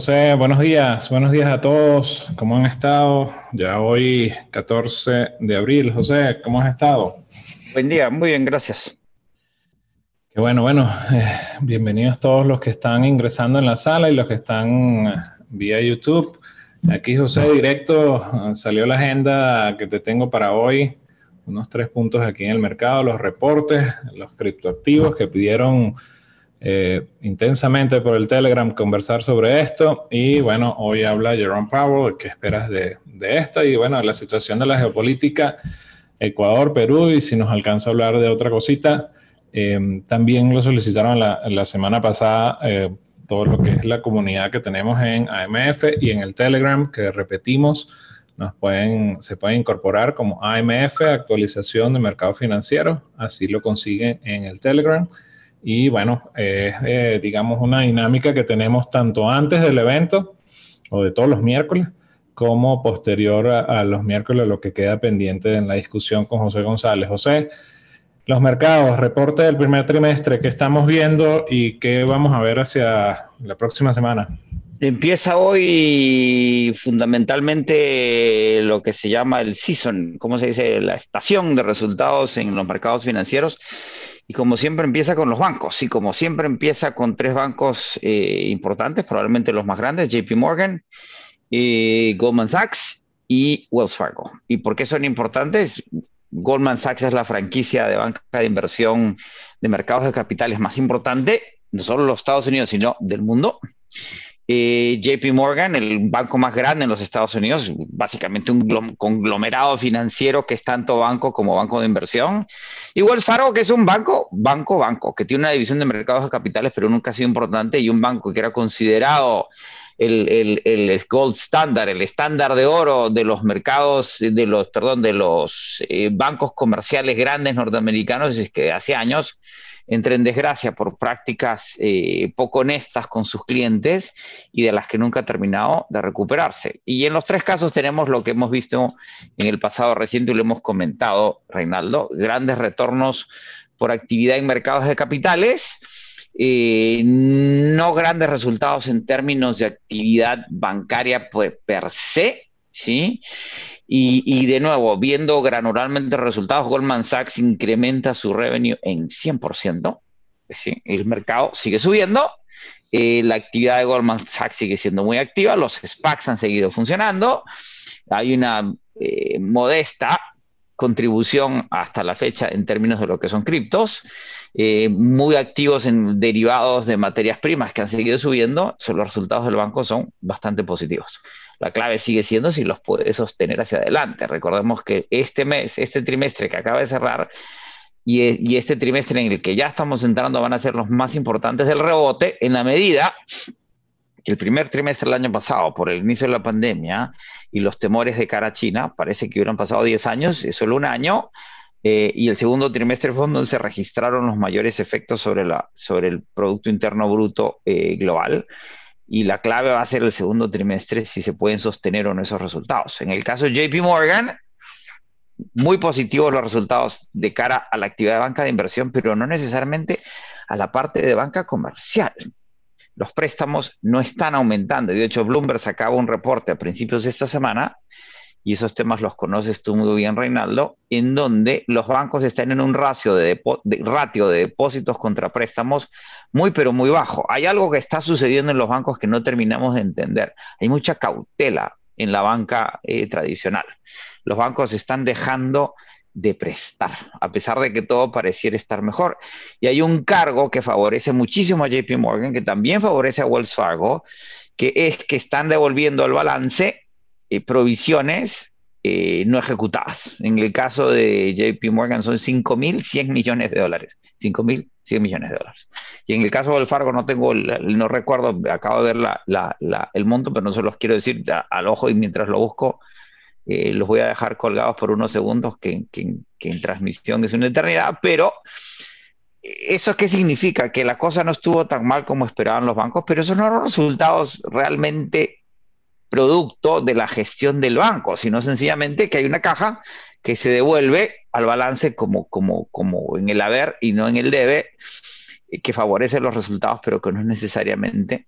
José, buenos días, buenos días a todos. ¿Cómo han estado? Ya hoy 14 de abril. José, ¿cómo has estado? Buen día, muy bien, gracias. Qué bueno, bueno, eh, bienvenidos todos los que están ingresando en la sala y los que están eh, vía YouTube. Aquí José, directo, eh, salió la agenda que te tengo para hoy. Unos tres puntos aquí en el mercado, los reportes, los criptoactivos que pidieron eh, intensamente por el Telegram conversar sobre esto. Y bueno, hoy habla Jerome Powell, ¿qué esperas de, de esta? Y bueno, la situación de la geopolítica, Ecuador, Perú, y si nos alcanza a hablar de otra cosita, em, también lo solicitaron la, semana pasada. Eh, todo lo que es la comunidad que tenemos en AMF y en el Telegram que repetimos, nos pueden, se pueden incorporar como AMF, actualización de mercado financiero, así lo consiguen en el Telegram. Y bueno, es eh, digamos una dinámica que tenemos tanto antes del evento o de todos los miércoles como posterior a, los miércoles, lo que queda pendiente en la discusión con José González. José, los mercados, reporte del primer trimestre, que estamos viendo y qué vamos a ver hacia la próxima semana? Empieza hoy fundamentalmente lo que se llama el season, ¿cómo se dice? La estación de resultados en los mercados financieros. Y como siempre empieza con los bancos, y como siempre empieza con tres bancos eh, importantes, probablemente los más grandes, JP Morgan, eh, Goldman Sachs y Wells Fargo. ¿Y por qué son importantes? Goldman Sachs es la franquicia de banca de inversión de mercados de capitales más importante, no solo de los Estados Unidos, sino del mundo. Eh, JP Morgan, el banco más grande en los Estados Unidos, básicamente un conglomerado financiero que es tanto banco como banco de inversión. Igual Faro, que es un banco, banco, banco, que tiene una división de mercados de capitales, pero nunca ha sido importante, y un banco que era considerado el, gold standard, el estándar de oro de los mercados, de los, perdón, de los eh, bancos comerciales grandes norteamericanos, es que hace años entre en desgracia por prácticas eh, poco honestas con sus clientes y de las que nunca ha terminado de recuperarse. Y en los tres casos tenemos lo que hemos visto en el pasado reciente y lo hemos comentado, Reinaldo, grandes retornos por actividad en mercados de capitales. Eh, no grandes resultados en términos de actividad bancaria pues, per se, ¿sí? Y, de nuevo, viendo granularmente resultados, Goldman Sachs incrementa su revenue en 100%. El mercado sigue subiendo. Eh, la actividad de Goldman Sachs sigue siendo muy activa. Los SPACs han seguido funcionando. Hay una eh, modesta contribución hasta la fecha en términos de lo que son criptos, eh, muy activos en derivados de materias primas que han seguido subiendo, los resultados del banco son bastante positivos. La clave sigue siendo si los puede sostener hacia adelante. Recordemos que este mes, este trimestre que acaba de cerrar e, y, este trimestre en el que ya estamos entrando van a ser los más importantes del rebote en la medida que el primer trimestre del año pasado, por el inicio de la pandemia y los temores de cara a China, parece que hubieran pasado 10 años, es solo un año, eh, y el segundo trimestre fue donde se registraron los mayores efectos sobre, el Producto Interno Bruto eh, global y la clave va a ser el segundo trimestre si se pueden sostener o no esos resultados. En el caso de JP Morgan, muy positivos los resultados de cara a la actividad de banca de inversión, pero no necesariamente a la parte de banca comercial. Los préstamos no están aumentando. De hecho, Bloomberg sacaba un reporte a principios de esta semana y esos temas los conoces tú muy bien, Reinaldo, en donde los bancos están en un ratio de, de depósitos contra préstamos muy, pero muy bajo. Hay algo que está sucediendo en los bancos que no terminamos de entender. Hay mucha cautela en la banca eh, tradicional. Los bancos están dejando de prestar, a pesar de que todo pareciera estar mejor. Y hay un cargo que favorece muchísimo a JP Morgan, que también favorece a Wells Fargo, que es que están devolviendo el balance eh, provisiones eh, no ejecutadas. En el caso de JP Morgan son 5.100 millones de dólares. 5.100 millones de dólares. Y en el caso del Fargo no tengo, no recuerdo, acabo de ver el monto, pero no se los quiero decir al ojo y mientras lo busco, eh, los voy a dejar colgados por unos segundos que, que en transmisión es una eternidad, pero... ¿Eso qué significa? Que la cosa no estuvo tan mal como esperaban los bancos, pero esos no eran resultados realmente producto de la gestión del banco, sino sencillamente que hay una caja que se devuelve al balance como, como, como en el haber y no en el debe, eh, que favorece los resultados, pero que no es necesariamente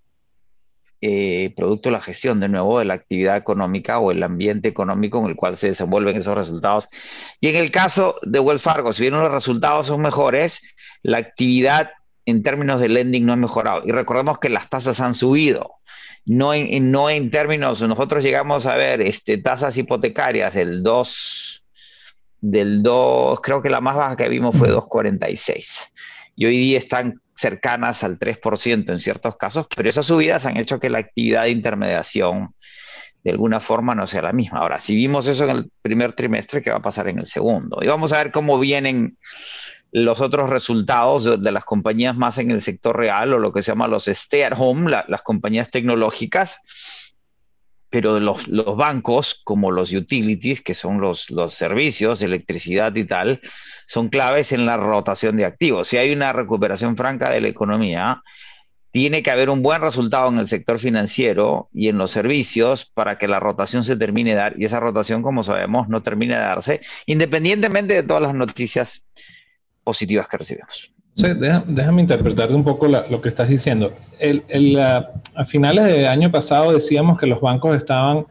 eh, producto de la gestión, de nuevo, de la actividad económica o el ambiente económico en el cual se desenvuelven esos resultados. Y en el caso de Wells Fargo, si bien los resultados son mejores, la actividad en términos de lending no ha mejorado. Y recordemos que las tasas han subido no en, términos, nosotros llegamos a ver este, tasas hipotecarias del 2, del 2, creo que la más baja que vimos fue 2,46. Mm. Y hoy día están cercanas al 3% en ciertos casos, pero esas subidas han hecho que la actividad de intermediación de alguna forma no sea la misma. Ahora, si vimos eso en el primer trimestre, ¿qué va a pasar en el segundo? Y vamos a ver cómo vienen los otros resultados de, las compañías más en el sector real o lo que se llama los stay at home, las compañías tecnológicas, pero los, los, bancos como los utilities, que son los, los servicios, electricidad y tal, son claves en la rotación de activos. Si hay una recuperación franca de la economía, tiene que haber un buen resultado en el sector financiero y en los servicios para que la rotación se termine de dar, y esa rotación, como sabemos, no termina de darse, independientemente de todas las noticias positivas que recibimos. déjame, interpretarte un poco lo que estás diciendo. a, finales del año pasado decíamos que los bancos estaban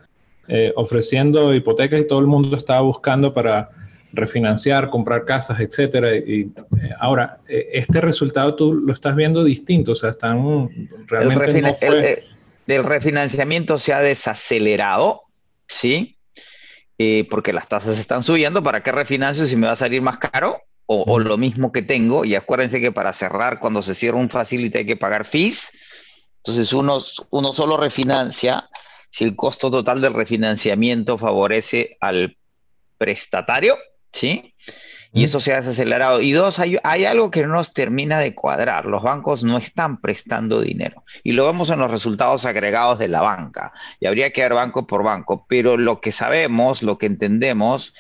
eh, ofreciendo hipotecas y todo el mundo estaba buscando para refinanciar, comprar casas, etcétera. Y eh, ahora, eh, este resultado tú lo estás viendo distinto, o sea, están realmente. El, refinanciamiento se ha desacelerado, ¿sí? porque las tasas están subiendo, ¿para qué refinancio si me va a salir más caro? o, lo mismo que tengo. Y acuérdense que para cerrar, cuando se cierra un facility hay que pagar fees. Entonces uno, uno solo refinancia si el costo total del refinanciamiento favorece al prestatario, ¿sí? Y eso se hace acelerado. Y dos, hay, hay, algo que no nos termina de cuadrar. Los bancos no están prestando dinero. Y lo vemos en los resultados agregados de la banca. Y habría que ver banco por banco. Pero lo que sabemos, lo que entendemos,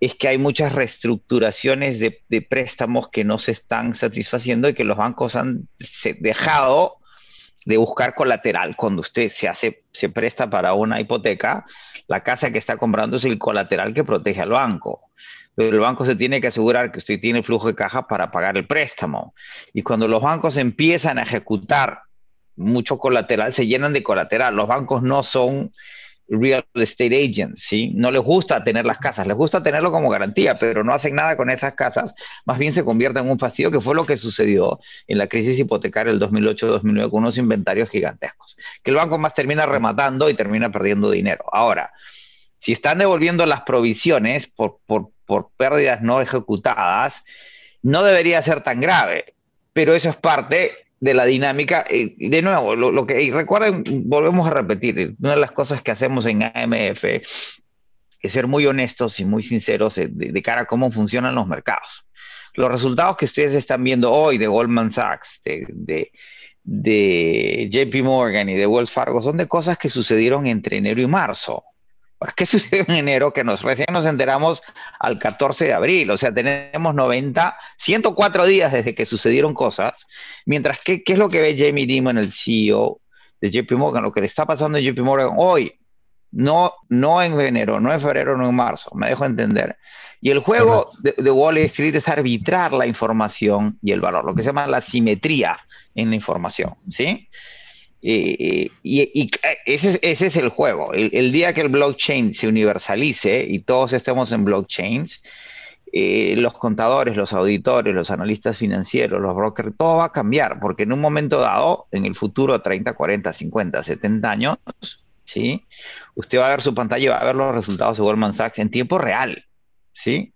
es que hay muchas reestructuraciones de, préstamos que no se están satisfaciendo y que los bancos han dejado de buscar colateral. Cuando usted se hace, se presta para una hipoteca, la casa que está comprando es el colateral que protege al banco. Pero el banco se tiene que asegurar que usted tiene flujo de caja para pagar el préstamo. Y cuando los bancos empiezan a ejecutar mucho colateral, se llenan de colateral. Los bancos no son real estate agents, ¿sí? No les gusta tener las casas, les gusta tenerlo como garantía, pero no hacen nada con esas casas, más bien se convierte en un fastidio, que fue lo que sucedió en la crisis hipotecaria del 2008-2009 con unos inventarios gigantescos, que el banco más termina rematando y termina perdiendo dinero. Ahora, si están devolviendo las provisiones por, por pérdidas no ejecutadas, no debería ser tan grave, pero eso es parte de la dinámica. Eh, de nuevo, lo, que recuerden, volvemos a repetir, una de las cosas que hacemos en AMF es ser muy honestos y muy sinceros de, cara a cómo funcionan los mercados. Los resultados que ustedes están viendo hoy de Goldman Sachs, de, de, de JP Morgan y de Wells Fargo son de cosas que sucedieron entre enero y marzo. ¿Qué sucede en enero? Que nos, recién nos enteramos al 14 de abril, o sea, tenemos 90, 104 días desde que sucedieron cosas, mientras que, ¿qué es lo que ve Jamie Dimon, el CEO de JP Morgan? Lo que le está pasando a JP Morgan hoy, no, no en enero, no en febrero, no en marzo, me dejo entender. Y el juego de, de, Wall Street es arbitrar la información y el valor, lo que se llama la simetría en la información, ¿sí? y, eh, ese, es el juego. El, día que el blockchain se universalice y todos estemos en blockchains, eh, los contadores, los auditores, los analistas financieros, los brokers, todo va a cambiar, porque en un momento dado, en el futuro, 30, 40, 50, 70 años, ¿sí? usted va a ver su pantalla y va a ver los resultados de Goldman Sachs en tiempo real. ¿sí?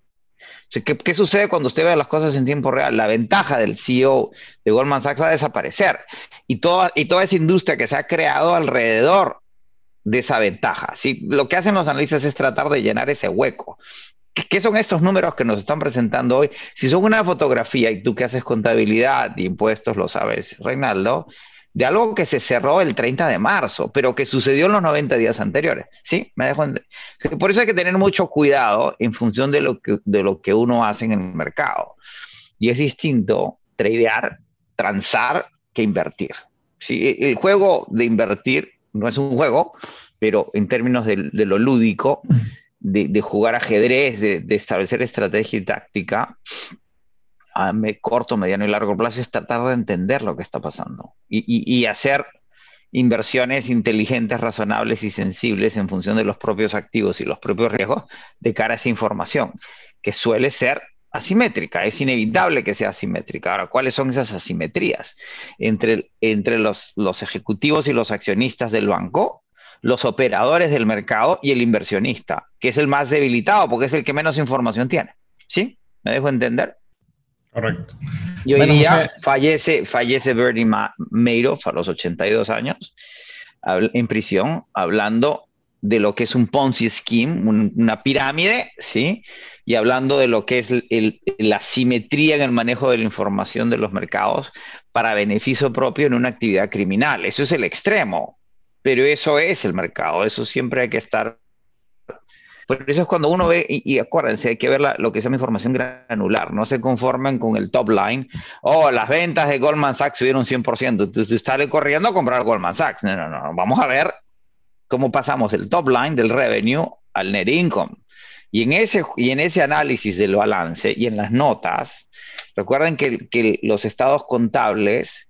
¿qué, sucede cuando usted ve las cosas en tiempo real? La ventaja del CEO de Goldman Sachs va a desaparecer y toda, y toda esa industria que se ha creado alrededor de esa ventaja. ¿sí? Lo que hacen los analistas es tratar de llenar ese hueco. ¿Qué son estos números que nos están presentando hoy? Si son una fotografía y tú que haces contabilidad y impuestos, lo sabes, Reinaldo, de algo que se cerró el 30 de marzo, pero que sucedió en los 90 días anteriores. ¿Sí? Me dejo Por eso hay que tener mucho cuidado en función de lo que, uno hace en el mercado. Y es distinto tradear, transar, que invertir. El juego de invertir no es un juego, pero en términos de, lo lúdico, de, jugar ajedrez, de establecer estrategia y táctica, a corto, mediano y largo plazo es tratar de entender lo que está pasando y, hacer inversiones inteligentes, razonables y sensibles en función de los propios activos y los propios riesgos de cara a esa información, que suele ser asimétrica, es inevitable que sea asimétrica. Ahora, ¿cuáles son esas asimetrías entre, entre los, los ejecutivos y los accionistas del banco, los operadores del mercado y el inversionista, que es el más debilitado porque es el que menos información tiene? ¿Sí? ¿Me dejo entender? Correcto. Y hoy día fallece, fallece Bernie Madoff a los 82 años en prisión hablando de lo que es un Ponzi scheme, una pirámide, ¿sí? Y hablando de lo que es la simetría en el manejo de la información de los mercados para beneficio propio en una actividad criminal. Eso es el extremo, pero eso es el mercado, eso siempre hay que estar por eso es cuando uno ve, y, acuérdense, hay que ver lo que se llama información granular, no se conforman con el top line. Oh, las ventas de Goldman Sachs subieron 100%, entonces sale corriendo a comprar Goldman Sachs. No, no, no, vamos a ver cómo pasamos el top line del revenue al net income. Y en ese, y en ese análisis del balance y en las notas, recuerden que, los estados contables,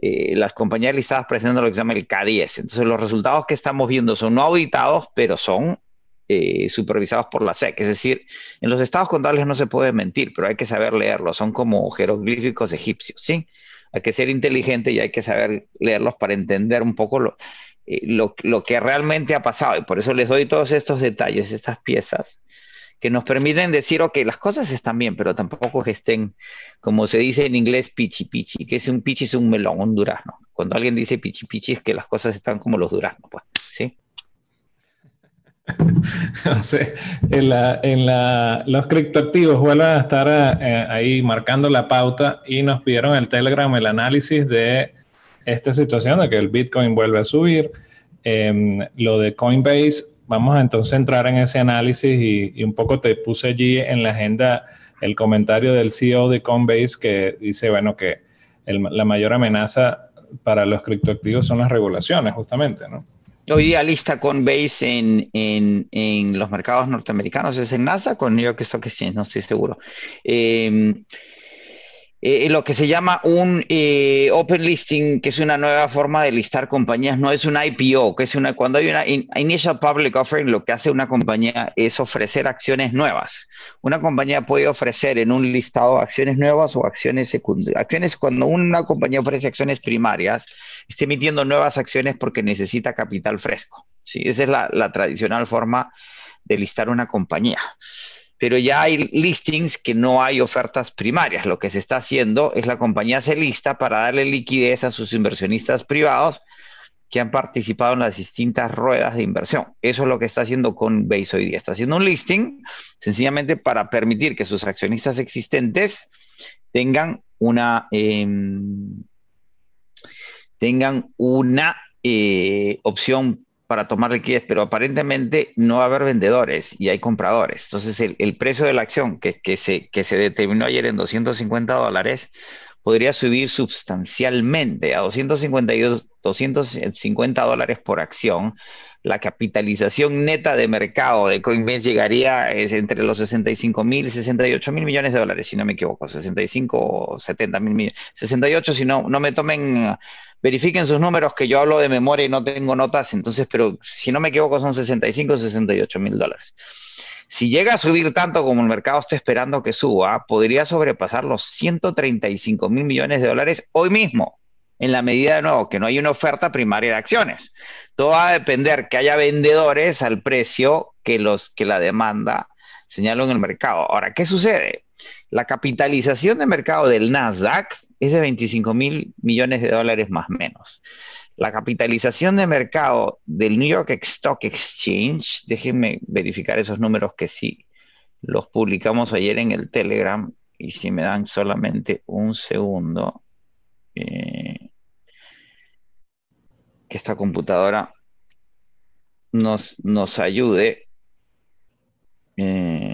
eh, las compañías listadas presentan lo que se llama el K10. Entonces los resultados que estamos viendo son no auditados, pero son eh, supervisados por la SEC. Es decir, en los estados contables no se puede mentir, pero hay que saber leerlos. Son como jeroglíficos egipcios, ¿sí? Hay que ser inteligente y hay que saber leerlos para entender un poco eh, lo, lo, que realmente ha pasado. Y por eso les doy todos estos detalles, estas piezas, que nos permiten decir, ok, las cosas están bien, pero tampoco que estén, como se dice en inglés, pichi pichi, que es un pichi, es un melón, un durazno. Cuando alguien dice pichi pichi es que las cosas están como los duraznos, pues, ¿sí? en la, en la, los criptoactivos vuelven a estar eh, ahí marcando la pauta y nos pidieron el Telegram el análisis de esta situación de que el Bitcoin vuelve a subir. Em, lo de Coinbase, vamos a entonces entrar en ese análisis y, un poco te puse allí en la agenda el comentario del CEO de Coinbase que dice, bueno, que la mayor amenaza para los criptoactivos son las regulaciones, justamente, ¿no? hoy día lista con base en, los mercados norteamericanos, es en NASA con New York Stock Exchange, no estoy seguro. Eh, eh, lo que se llama un eh, open listing, que es una nueva forma de listar compañías, no es un IPO, que es una, cuando hay una initial public offering, lo que hace una compañía es ofrecer acciones nuevas. Una compañía puede ofrecer en un listado acciones nuevas o acciones secundarias. Acciones, cuando una compañía ofrece acciones primarias, está emitiendo nuevas acciones porque necesita capital fresco. ¿sí? Esa es la tradicional forma de listar una compañía pero ya hay listings que no hay ofertas primarias. Lo que se está haciendo es la compañía se lista para darle liquidez a sus inversionistas privados que han participado en las distintas ruedas de inversión. Eso es lo que está haciendo con hoy día. Está haciendo un listing sencillamente para permitir que sus accionistas existentes tengan una, em, tengan una eh, opción para tomar liquidez, pero aparentemente no va a haber vendedores y hay compradores. Entonces, el, precio de la acción que, que, se, que se determinó ayer en 250 dólares podría subir sustancialmente a 252, 250 dólares por acción la capitalización neta de mercado de Coinbase llegaría entre los 65 mil y 68 mil millones de dólares, si no me equivoco, 65 o 70 mil millones, 68, si no, no me tomen, verifiquen sus números que yo hablo de memoria y no tengo notas, entonces, pero si no me equivoco son 65 o 68 mil dólares. Si llega a subir tanto como el mercado está esperando que suba, podría sobrepasar los 135 mil millones de dólares hoy mismo en la medida de nuevo que no hay una oferta primaria de acciones. Todo va a depender que haya vendedores al precio que, los, que la demanda señaló en el mercado. Ahora, ¿qué sucede? La capitalización de mercado del Nasdaq es de 25 mil millones de dólares más o menos. La capitalización de mercado del New York Stock Exchange, déjenme verificar esos números que sí los publicamos ayer en el Telegram y si me dan solamente un segundo. Eh, que esta computadora nos, nos ayude eh,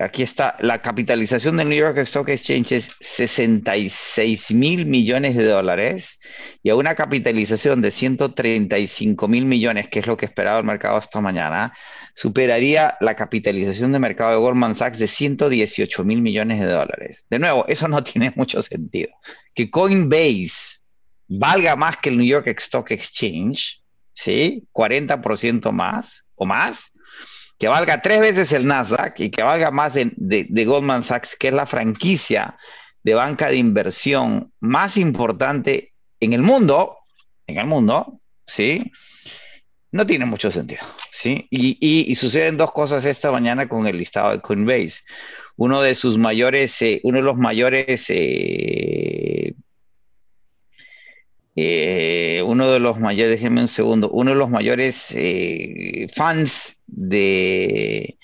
Aquí está, la capitalización del New York Stock Exchange es 66 mil millones de dólares y a una capitalización de 135 mil millones, que es lo que esperaba el mercado hasta mañana, superaría la capitalización de mercado de Goldman Sachs de 118 mil millones de dólares. De nuevo, eso no tiene mucho sentido. Que Coinbase valga más que el New York Stock Exchange, ¿sí? 40% más o más que valga tres veces el Nasdaq y que valga más de, Goldman Sachs, que es la franquicia de banca de inversión más importante en el mundo, en el mundo, ¿sí? No tiene mucho sentido, ¿sí? Y, suceden dos cosas esta mañana con el listado de Coinbase. Uno de sus mayores, eh, uno de los mayores eh, eh, uno de los mayores, déjenme un segundo, uno de los mayores eh, fans eh,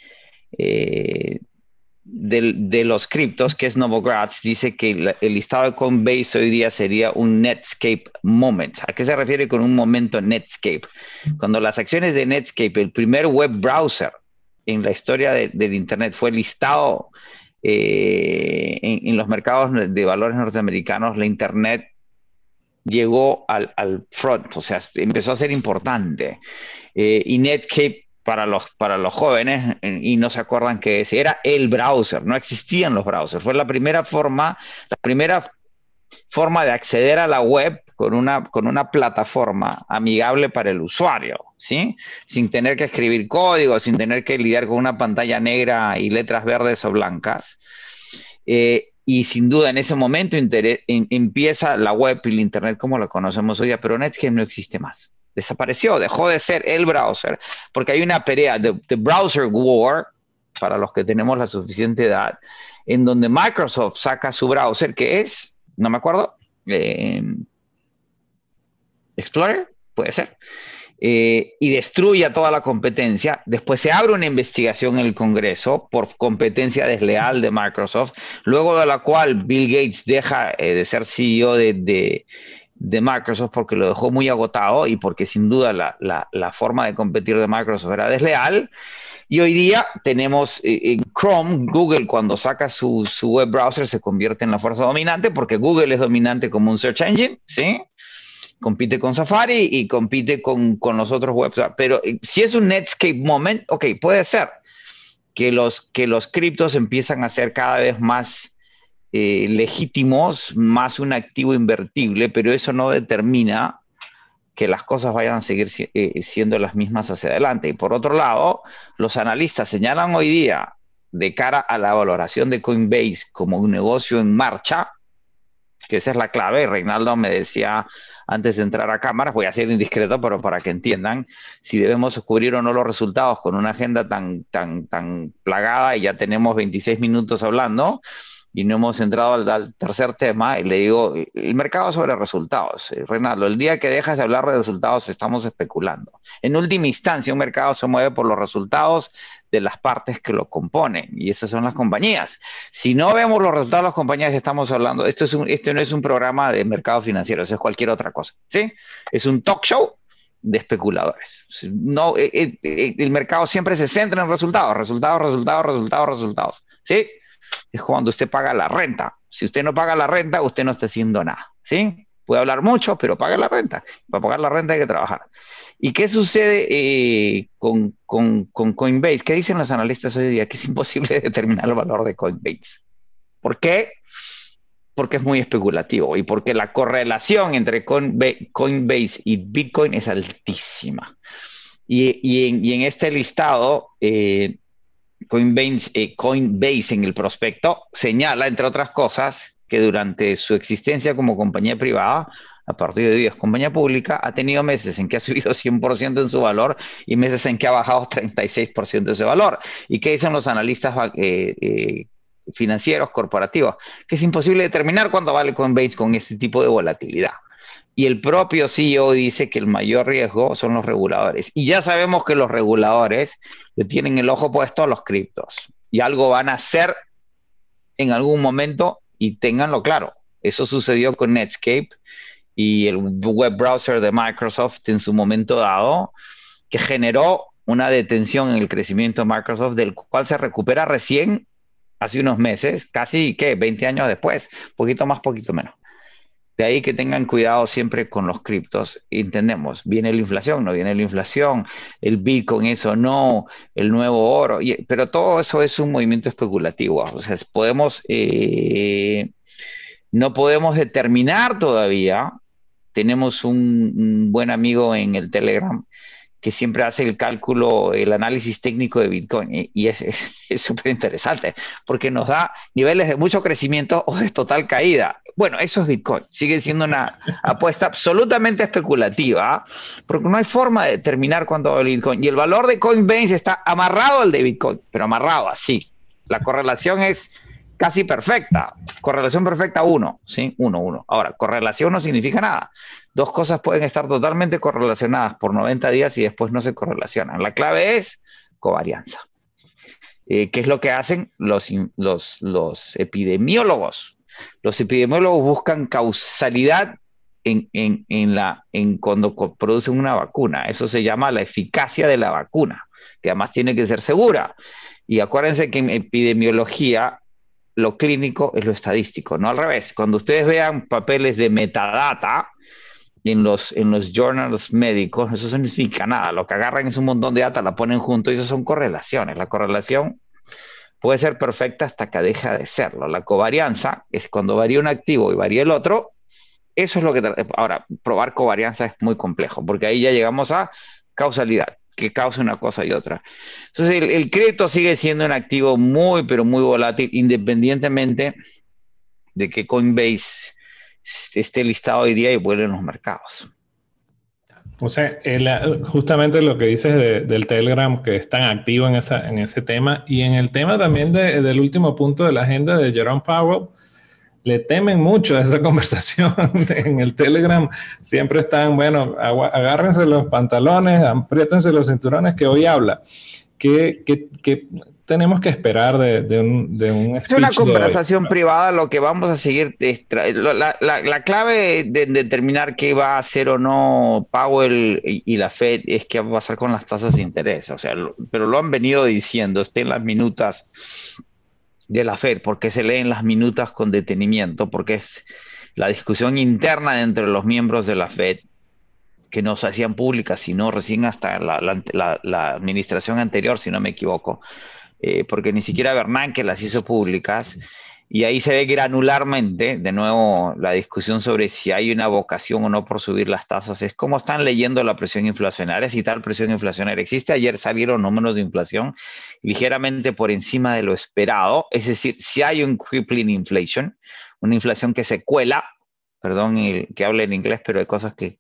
de, los criptos, que es Novogratz, dice que el listado de Coinbase hoy día sería un Netscape moment. ¿A qué se refiere con un momento Netscape? Cuando las acciones de Netscape, el primer web browser en la historia del Internet, fue listado en, los mercados de valores norteamericanos, la Internet llegó al, front, o sea, empezó a ser importante. Eh, y Netscape para los, para los jóvenes, y no se acuerdan que ese era el browser, no existían los browsers, fue la primera forma, la primera forma de acceder a la web con una, con una plataforma amigable para el usuario, ¿sí? Sin tener que escribir código, sin tener que lidiar con una pantalla negra y letras verdes o blancas. Eh, y sin duda en ese momento empieza la web y el Internet como lo conocemos hoy pero Netscape no existe más. Desapareció, dejó de ser el browser, porque hay una pelea de, browser war, para los que tenemos la suficiente edad, en donde Microsoft saca su browser, que es, no me acuerdo, eh, Explorer, puede ser. Eh, y destruya toda la competencia. Después se abre una investigación en el Congreso por competencia desleal de Microsoft, luego de la cual Bill Gates deja eh, de ser CEO de, Microsoft porque lo dejó muy agotado y porque sin duda la, forma de competir de Microsoft era desleal. Y hoy día tenemos eh, en Chrome, Google cuando saca su, su, web browser se convierte en la fuerza dominante porque Google es dominante como un search engine, ¿sí? compite con Safari y compite con, los otros websites. Pero eh, si es un Netscape moment, ok, puede ser que los, que los criptos empiezan a ser cada vez más eh, legítimos, más un activo invertible, pero eso no determina que las cosas vayan a seguir eh, siendo las mismas hacia adelante. Y por otro lado, los analistas señalan hoy día, de cara a la valoración de Coinbase como un negocio en marcha, que esa es la clave, Reinaldo me decía antes de entrar a cámaras, voy a ser indiscreto, pero para que entiendan si debemos descubrir o no los resultados con una agenda tan, tan, tan plagada y ya tenemos 26 minutos hablando y no hemos entrado al, tercer tema, y le digo, el mercado sobre resultados. Eh, Renaldo, el día que dejas de hablar de resultados estamos especulando. En última instancia, un mercado se mueve por los resultados de las partes que lo componen, y esas son las compañías. Si no vemos los resultados de las compañías, estamos hablando, esto, es esto no es un programa de mercado financiero, eso es cualquier otra cosa, ¿sí? Es un talk show de especuladores. No, eh, eh, eh, el mercado siempre se centra en resultados, resultados, resultados, resultados, resultados, ¿sí? Es cuando usted paga la renta. Si usted no paga la renta, usted no está haciendo nada, ¿sí? Puede hablar mucho, pero paga la renta. Para pagar la renta hay que trabajar. ¿Y qué sucede eh, con, con, con, Coinbase? ¿Qué dicen los analistas hoy día? Que es imposible determinar el valor de Coinbase. ¿Por qué? Porque es muy especulativo y porque la correlación entre Coinbase y Bitcoin es altísima. Y, en, este listado, eh, Coinbase, eh, Coinbase en el prospecto señala, entre otras cosas, que durante su existencia como compañía privada a partir de hoy es compañía pública, ha tenido meses en que ha subido 100% en su valor y meses en que ha bajado 36% de ese valor. ¿Y qué dicen los analistas eh, eh, financieros corporativos? Que es imposible determinar cuánto vale Coinbase con este tipo de volatilidad. Y el propio CEO dice que el mayor riesgo son los reguladores. Y ya sabemos que los reguladores le tienen el ojo puesto a los criptos. Y algo van a hacer en algún momento y ténganlo claro. Eso sucedió con Netscape y el web browser de Microsoft en su momento dado, que generó una detención en el crecimiento de Microsoft, del cual se recupera recién hace unos meses, casi, ¿qué? 20 años después, poquito más, poquito menos. De ahí que tengan cuidado siempre con los criptos. Entendemos, viene la inflación, no viene la inflación, el Bitcoin, eso no, el nuevo oro, pero todo eso es un movimiento especulativo. O sea, podemos, eh, no podemos determinar todavía tenemos un, buen amigo en el Telegram que siempre hace el cálculo, el análisis técnico de Bitcoin. Y es súper interesante, porque nos da niveles de mucho crecimiento o de total caída. Bueno, eso es Bitcoin. Sigue siendo una apuesta absolutamente especulativa, ¿ah? porque no hay forma de determinar cuánto el Bitcoin. Y el valor de Coinbase está amarrado al de Bitcoin, pero amarrado así. La correlación es casi perfecta. Correlación perfecta 1, ¿sí? 1, 1. Ahora, correlación no significa nada. Dos cosas pueden estar totalmente correlacionadas por 90 días y después no se correlacionan. La clave es covarianza. Eh, ¿Qué es lo que hacen los, los, epidemiólogos? Los epidemiólogos buscan causalidad en, en, en, la, en cuando producen una vacuna. Eso se llama la eficacia de la vacuna, que además tiene que ser segura. Y acuérdense que en epidemiología lo clínico es lo estadístico, no al revés. Cuando ustedes vean papeles de metadata en los, en los journals médicos, eso no significa nada. Lo que agarran es un montón de data, la ponen junto y eso son correlaciones. La correlación puede ser perfecta hasta que deja de serlo. La covarianza es cuando varía un activo y varía el otro. Eso es lo que... Ahora, probar covarianza es muy complejo, porque ahí ya llegamos a causalidad que causa una cosa y otra. Entonces, el, crédito sigue siendo un activo muy, pero muy volátil, independientemente de que Coinbase esté listado hoy día y vuelve en los mercados. O sea, justamente lo que dices del Telegram, que es tan activo en, esa, en ese tema, y en el tema también del último punto de la agenda de Jerome Powell, le temen mucho a esa conversación en el Telegram. Siempre están, bueno, agárrense los pantalones, apriétense los cinturones que hoy habla. ¿Qué, tenemos que esperar de, un, de Es una conversación privada lo que vamos a seguir. La, clave de, determinar qué va a hacer o no Powell y, la Fed es que va a pasar con las tasas de interés. O sea, pero lo han venido diciendo, estén las minutas de la FED, porque se leen las minutas con detenimiento, porque es la discusión interna entre los miembros de la FED que no se hacían públicas, sino recién hasta la, administración anterior, si no me equivoco, eh, porque ni siquiera Bernanke las hizo públicas. Y ahí se ve granularmente, de nuevo, la discusión sobre si hay una vocación o no por subir las tasas es como están leyendo la presión inflacionaria, si tal presión inflacionaria existe. Ayer salieron números de inflación ligeramente por encima de lo esperado, es decir, si hay un crippling inflation, una inflación que se cuela, perdón que hable en inglés, pero hay cosas que,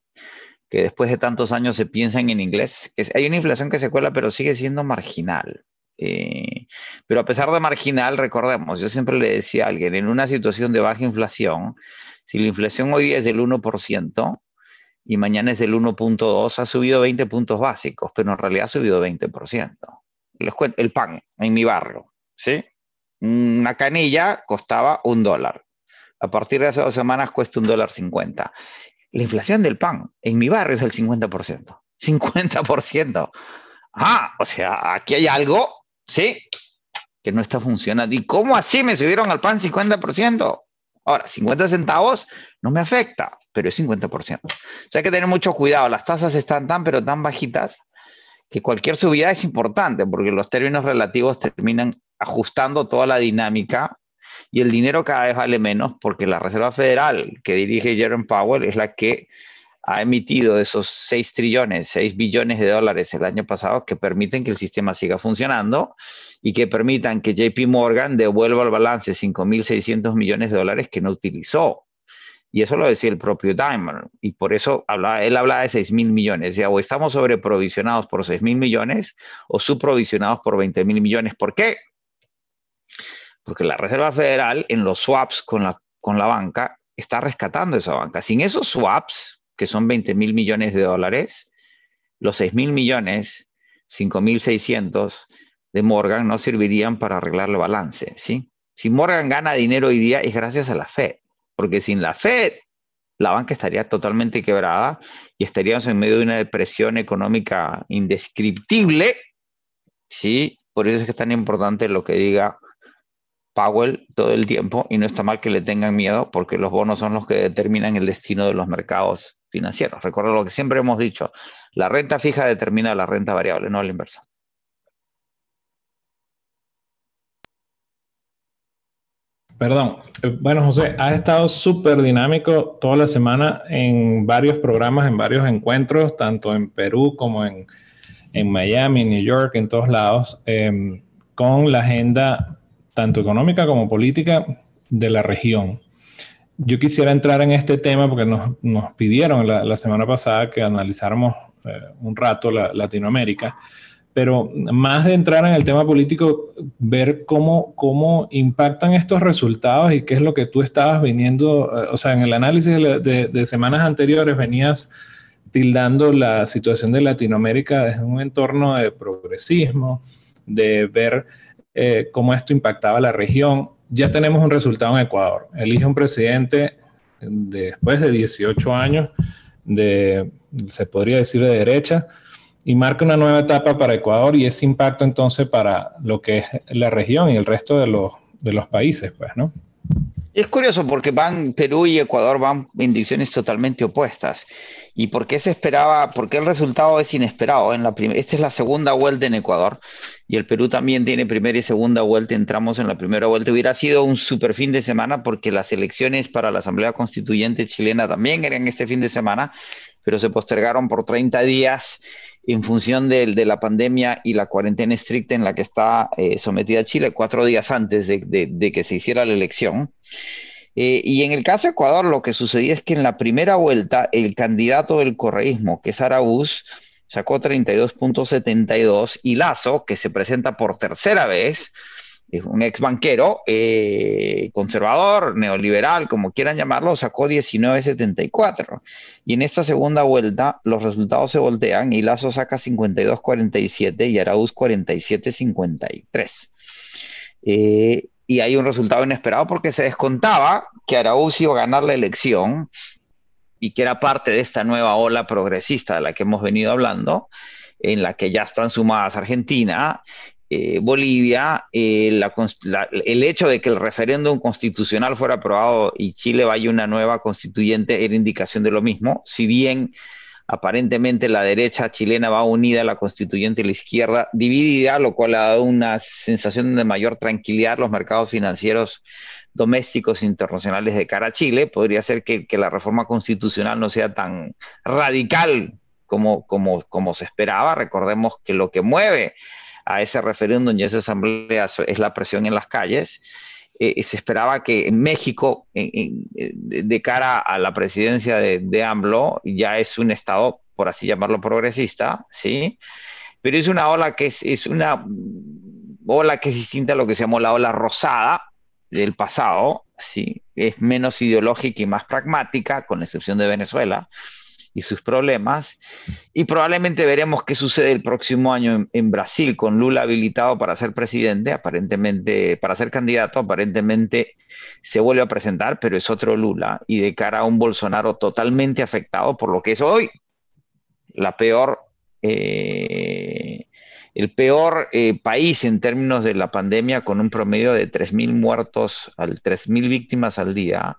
después de tantos años se piensan en inglés. hay una inflación que se cuela, pero sigue siendo marginal. Eh, pero a pesar de marginal, recordemos, yo siempre le decía a alguien, en una situación de baja inflación, si la inflación hoy es del 1% y mañana es del 1.2, ha subido 20 puntos básicos, pero en realidad ha subido 20%. Les cuento, el pan en mi barrio, ¿sí? Una canilla costaba un dólar. A partir de hace dos semanas cuesta un dólar 50. La inflación del pan en mi barrio es el 50%. 50%. Ah, o sea, aquí hay algo Sí, que no está funcionando. ¿Y cómo así me subieron al pan 50%? Ahora, 50 centavos no me afecta, pero es 50%. O sea, hay que tener mucho cuidado. Las tasas están tan, pero tan bajitas que cualquier subida es importante porque los términos relativos terminan ajustando toda la dinámica y el dinero cada vez vale menos porque la Reserva Federal que dirige Jerome Powell es la que ha emitido esos 6 trillones, 6 billones de dólares el año pasado que permiten que el sistema siga funcionando y que permitan que JP Morgan devuelva al balance 5.600 millones de dólares que no utilizó. Y eso lo decía el propio Diamond. Y por eso habla, él hablaba de 6.000 millones. o estamos sobreprovisionados por 6.000 millones o subprovisionados por 20.000 millones. ¿Por qué? Porque la Reserva Federal en los swaps con la, con la banca está rescatando esa banca. Sin esos swaps, que son 20 mil millones de dólares, los 6 mil millones, mil 5.600 de Morgan no servirían para arreglar el balance, ¿sí? Si Morgan gana dinero hoy día es gracias a la Fed, porque sin la Fed la banca estaría totalmente quebrada y estaríamos en medio de una depresión económica indescriptible, ¿sí? Por eso es que es tan importante lo que diga Powell todo el tiempo y no está mal que le tengan miedo porque los bonos son los que determinan el destino de los mercados financieros. Recuerda lo que siempre hemos dicho, la renta fija determina la renta variable, no la inversa. Perdón. Eh, bueno, José, has estado súper dinámico toda la semana en varios programas, en varios encuentros, tanto en Perú como en, Miami, en New York, en todos lados, em, con la agenda tanto económica como política de la región. Yo quisiera entrar en este tema porque nos, nos pidieron la, semana pasada que analizáramos eh, un rato la, Latinoamérica, pero más de entrar en el tema político, ver cómo, cómo impactan estos resultados y qué es lo que tú estabas viniendo, eh, o sea, en el análisis de, semanas anteriores venías tildando la situación de Latinoamérica desde un entorno de progresismo, de ver eh, cómo esto impactaba la región ya tenemos un resultado en Ecuador. Elige un presidente después de 18 años de, se podría decir, de derecha, y marca una nueva etapa para Ecuador y ese impacto entonces para lo que es la región y el resto de los, de los países, pues, ¿no? Es curioso porque van Perú y Ecuador van en direcciones totalmente opuestas. ¿Y por qué se esperaba? Porque el resultado es inesperado. En la esta es la segunda vuelta en Ecuador y el Perú también tiene primera y segunda vuelta, entramos en la primera vuelta. Hubiera sido un super fin de semana porque las elecciones para la Asamblea Constituyente chilena también eran este fin de semana, pero se postergaron por 30 días en función de, la pandemia y la cuarentena estricta en la que está eh, sometida Chile cuatro días antes de, que se hiciera la elección. Eh, y en el caso de Ecuador, lo que sucedía es que en la primera vuelta, el candidato del correísmo, que es Araúz, sacó 32.72 y Lazo, que se presenta por tercera vez, es un ex banquero, eh, conservador, neoliberal, como quieran llamarlo, sacó 19.74. Y en esta segunda vuelta los resultados se voltean y Lazo saca 52.47 y Araúz 47.53. Eh, y hay un resultado inesperado porque se descontaba que Arauz iba a ganar la elección y que era parte de esta nueva ola progresista de la que hemos venido hablando, en la que ya están sumadas Argentina, eh, Bolivia, eh, el hecho de que el referéndum constitucional fuera aprobado y Chile vaya una nueva constituyente era indicación de lo mismo, si bien aparentemente la derecha chilena va unida a la constituyente y la izquierda dividida, lo cual ha dado una sensación de mayor tranquilidad a los mercados financieros domésticos internacionales de cara a Chile. Podría ser que, la reforma constitucional no sea tan radical como, como, se esperaba. Recordemos que lo que mueve a ese referéndum y a esa asamblea es la presión en las calles. Eh, eh, se esperaba que en México, eh, de cara a la presidencia de, de, AMLO, ya es un estado, por así llamarlo, progresista, ¿sí? Pero es una ola que es, es una ola que es distinta a lo que se llamó la ola rosada, del pasado, ¿sí? es menos ideológica y más pragmática, con la excepción de Venezuela y sus problemas. Y probablemente veremos qué sucede el próximo año en, Brasil con Lula habilitado para ser presidente, aparentemente, para ser candidato, aparentemente se vuelve a presentar, pero es otro Lula y de cara a un Bolsonaro totalmente afectado por lo que es hoy la peor eh, el peor eh, país en términos de la pandemia, con un promedio de 3.000 muertos, al 3.000 víctimas al día,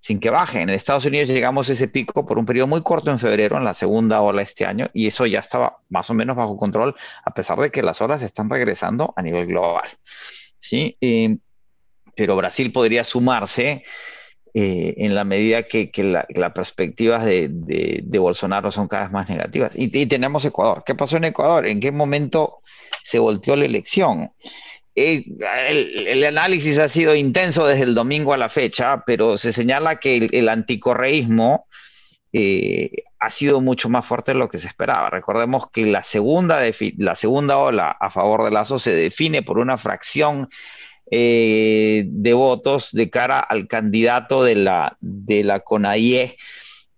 sin que baje. En Estados Unidos llegamos a ese pico por un periodo muy corto en febrero, en la segunda ola este año, y eso ya estaba más o menos bajo control, a pesar de que las olas están regresando a nivel global. ¿sí? Eh, pero Brasil podría sumarse eh, en la medida que, las perspectivas de, Bolsonaro son cada vez más negativas. Y, tenemos Ecuador. ¿Qué pasó en Ecuador? ¿En qué momento se volteó la elección? Eh, el, análisis ha sido intenso desde el domingo a la fecha, pero se señala que el, anticorreísmo eh, ha sido mucho más fuerte de lo que se esperaba. Recordemos que la segunda, la segunda ola a favor de Lazo se define por una fracción eh, de votos de cara al candidato de la, de la CONAIE,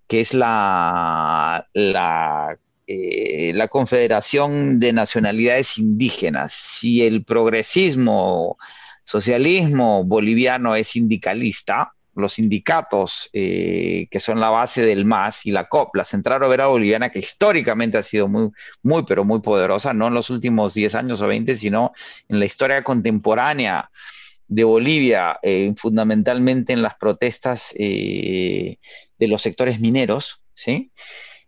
que es la, la, eh, la Confederación de Nacionalidades Indígenas. Si el progresismo, socialismo boliviano es sindicalista, los sindicatos eh, que son la base del MAS y la COP, la Central Obrera Boliviana, que históricamente ha sido muy, muy, pero muy poderosa, no en los últimos 10 años o 20, sino en la historia contemporánea de Bolivia, eh, fundamentalmente en las protestas eh, de los sectores mineros,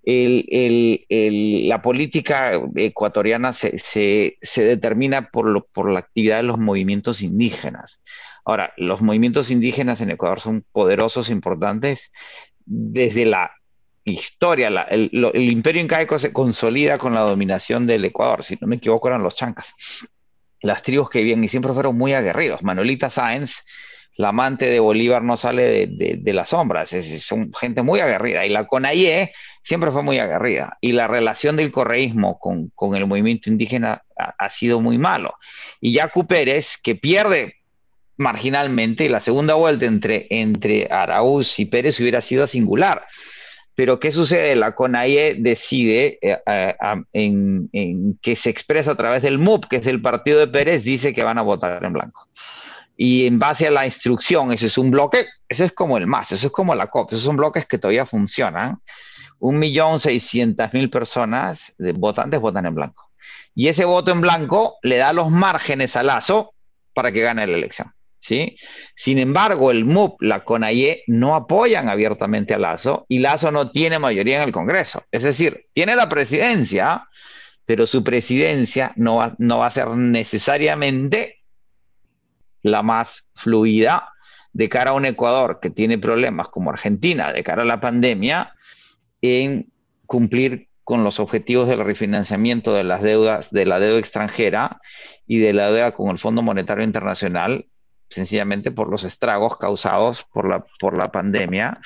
la política ecuatoriana se, determina por, por la actividad de los movimientos indígenas. Ahora, los movimientos indígenas en Ecuador son poderosos, importantes. Desde la historia, el, imperio incaico se consolida con la dominación del Ecuador, si no me equivoco eran los chancas, las tribus que vivían y siempre fueron muy aguerridos. Manuelita Sáenz, la amante de Bolívar, no sale de, las sombras, son gente muy aguerrida y la Conayé siempre fue muy aguerrida y la relación del correísmo con, el movimiento indígena ha, sido muy malo. Y ya Pérez, que pierde marginalmente, la segunda vuelta entre, entre Arauz y Pérez hubiera sido singular. Pero ¿qué sucede? La CONAIE decide eh, eh, en, que se expresa a través del MUP, que es el partido de Pérez, dice que van a votar en blanco. Y en base a la instrucción, ese es un bloque, eso es como el MAS, eso es como la COP, esos son bloques que todavía funcionan. Un millón seiscientas mil personas de votantes votan en blanco. Y ese voto en blanco le da los márgenes a Lazo para que gane la elección. ¿sí? Sin embargo, el MUP, la CONAIE, no apoyan abiertamente a Lazo y Lazo no tiene mayoría en el Congreso. Es decir, tiene la presidencia, pero su presidencia no va, no va a ser necesariamente la más fluida de cara a un Ecuador que tiene problemas como Argentina, de cara a la pandemia, en cumplir con los objetivos del refinanciamiento de las deudas de la deuda extranjera y de la deuda con el Fondo Monetario Internacional sencillamente por los estragos causados por la, por la pandemia,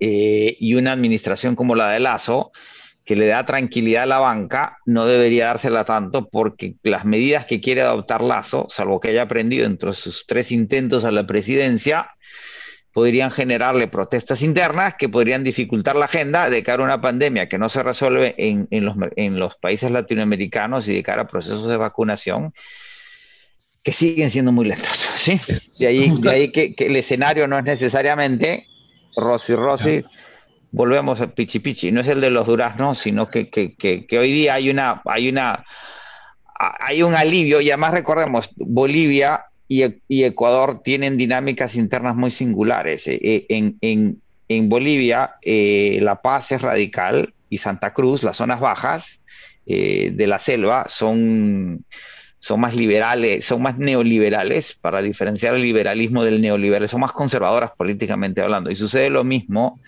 eh, y una administración como la de Lazo, que le da tranquilidad a la banca, no debería dársela tanto porque las medidas que quiere adoptar Lazo, salvo que haya aprendido entre sus tres intentos a la presidencia, podrían generarle protestas internas que podrían dificultar la agenda de cara a una pandemia que no se resuelve en, los, en los países latinoamericanos y de cara a procesos de vacunación que siguen siendo muy lentos, ¿sí? De ahí, que, el escenario no es necesariamente Rossi Rossi, volvemos a Pichi Pichi, no es el de los duraznos, sino que, hoy día hay una, hay una, hay un alivio, y además recordemos, Bolivia y, Ecuador tienen dinámicas internas muy singulares. Eh, eh, en, Bolivia, eh, La Paz es radical y Santa Cruz, las zonas bajas de la selva, son son más liberales, son más neoliberales, para diferenciar el liberalismo del neoliberal, son más conservadoras políticamente hablando. Y sucede lo mismo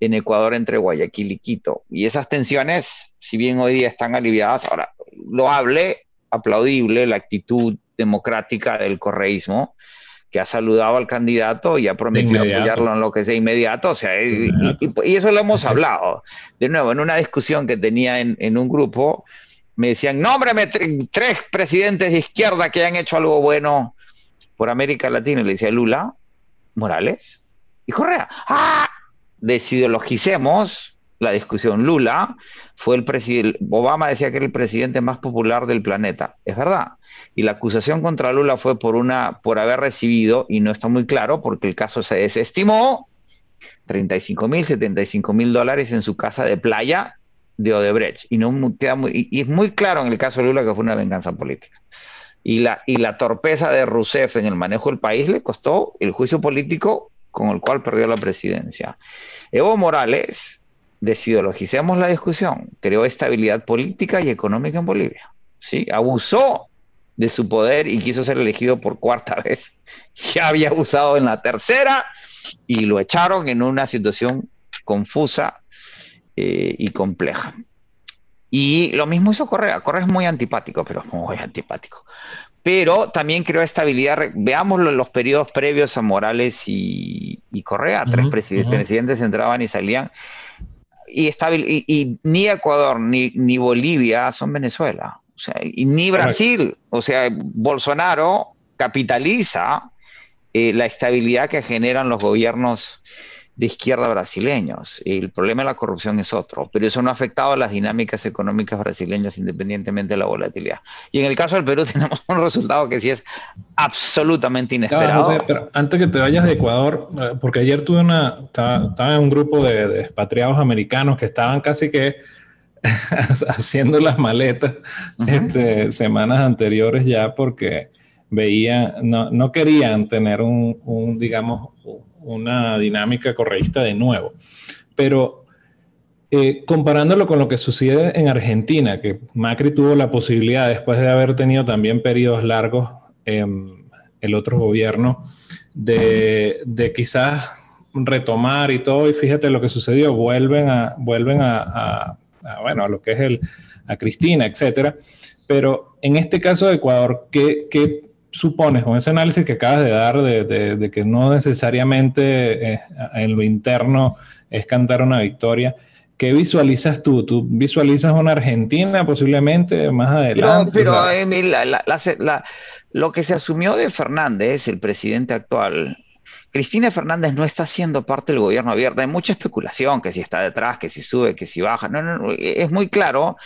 en Ecuador entre Guayaquil y Quito. Y esas tensiones, si bien hoy día están aliviadas, ahora lo hable, aplaudible la actitud democrática del correísmo, que ha saludado al candidato y ha prometido apoyarlo en lo que sea inmediato. O sea, y, eso lo hemos hablado. De nuevo, en una discusión que tenía en, en un grupo, me decían, nómbreme tres presidentes de izquierda que han hecho algo bueno por América Latina. le decía Lula, Morales y Correa. ¡Ah! Desideologicemos la discusión. Lula fue el presidente, Obama decía que era el presidente más popular del planeta. Es verdad. Y la acusación contra Lula fue por una, por haber recibido, y no está muy claro porque el caso se desestimó, 35 mil, 75 mil dólares en su casa de playa de Odebrecht. Y, no es muy claro en el caso de Lula que fue una venganza política. Y la, y la torpeza de Rousseff en el manejo del país le costó el juicio político con el cual perdió la presidencia. Evo Morales, desideologicemos la discusión, creó estabilidad política y económica en Bolivia. ¿sí? Abusó de su poder y quiso ser elegido por cuarta vez. Ya había abusado en la tercera y lo echaron en una situación confusa eh, y compleja. Y lo mismo hizo Correa. Correa es muy antipático, pero es muy antipático. Pero también creó estabilidad. en los periodos previos a Morales y, Correa. Tres presidentes entraban y salían. Y, está y ni Ecuador ni, ni, Bolivia son Venezuela. O sea, y ni Brasil. O sea, Bolsonaro capitaliza eh, la estabilidad que generan los gobiernos de izquierda brasileños. El problema de la corrupción es otro, pero eso no ha afectado a las dinámicas económicas brasileñas independientemente de la volatilidad. Y en el caso del Perú tenemos un resultado que sí es absolutamente inesperado. pero antes que te vayas de Ecuador, eh, porque ayer tuve una, estaba, en un grupo de, expatriados americanos que estaban casi que haciendo las maletas este, semanas anteriores ya porque veían, no, no querían tener un, un digamos, una dinámica correísta de nuevo. Pero eh, comparándolo con lo que sucede en Argentina, que Macri tuvo la posibilidad, después de haber tenido también periodos largos, en em, el otro gobierno, de, quizás retomar y todo, y fíjate lo que sucedió, vuelven a, vuelven a, bueno, a lo que es el, a Cristina, etcétera. Pero en este caso de Ecuador, ¿qué, qué supones con ese análisis que acabas de dar de, que no necesariamente eh, en lo interno es cantar una victoria? ¿Qué visualizas tú? ¿Tú visualizas una Argentina posiblemente más adelante? No, pero Emil, lo que se asumió de Fernández, el presidente actual, Cristina Fernández no está siendo parte del gobierno abierto. Hay mucha especulación que si está detrás, que si sube, que si baja. No, no, no es muy claro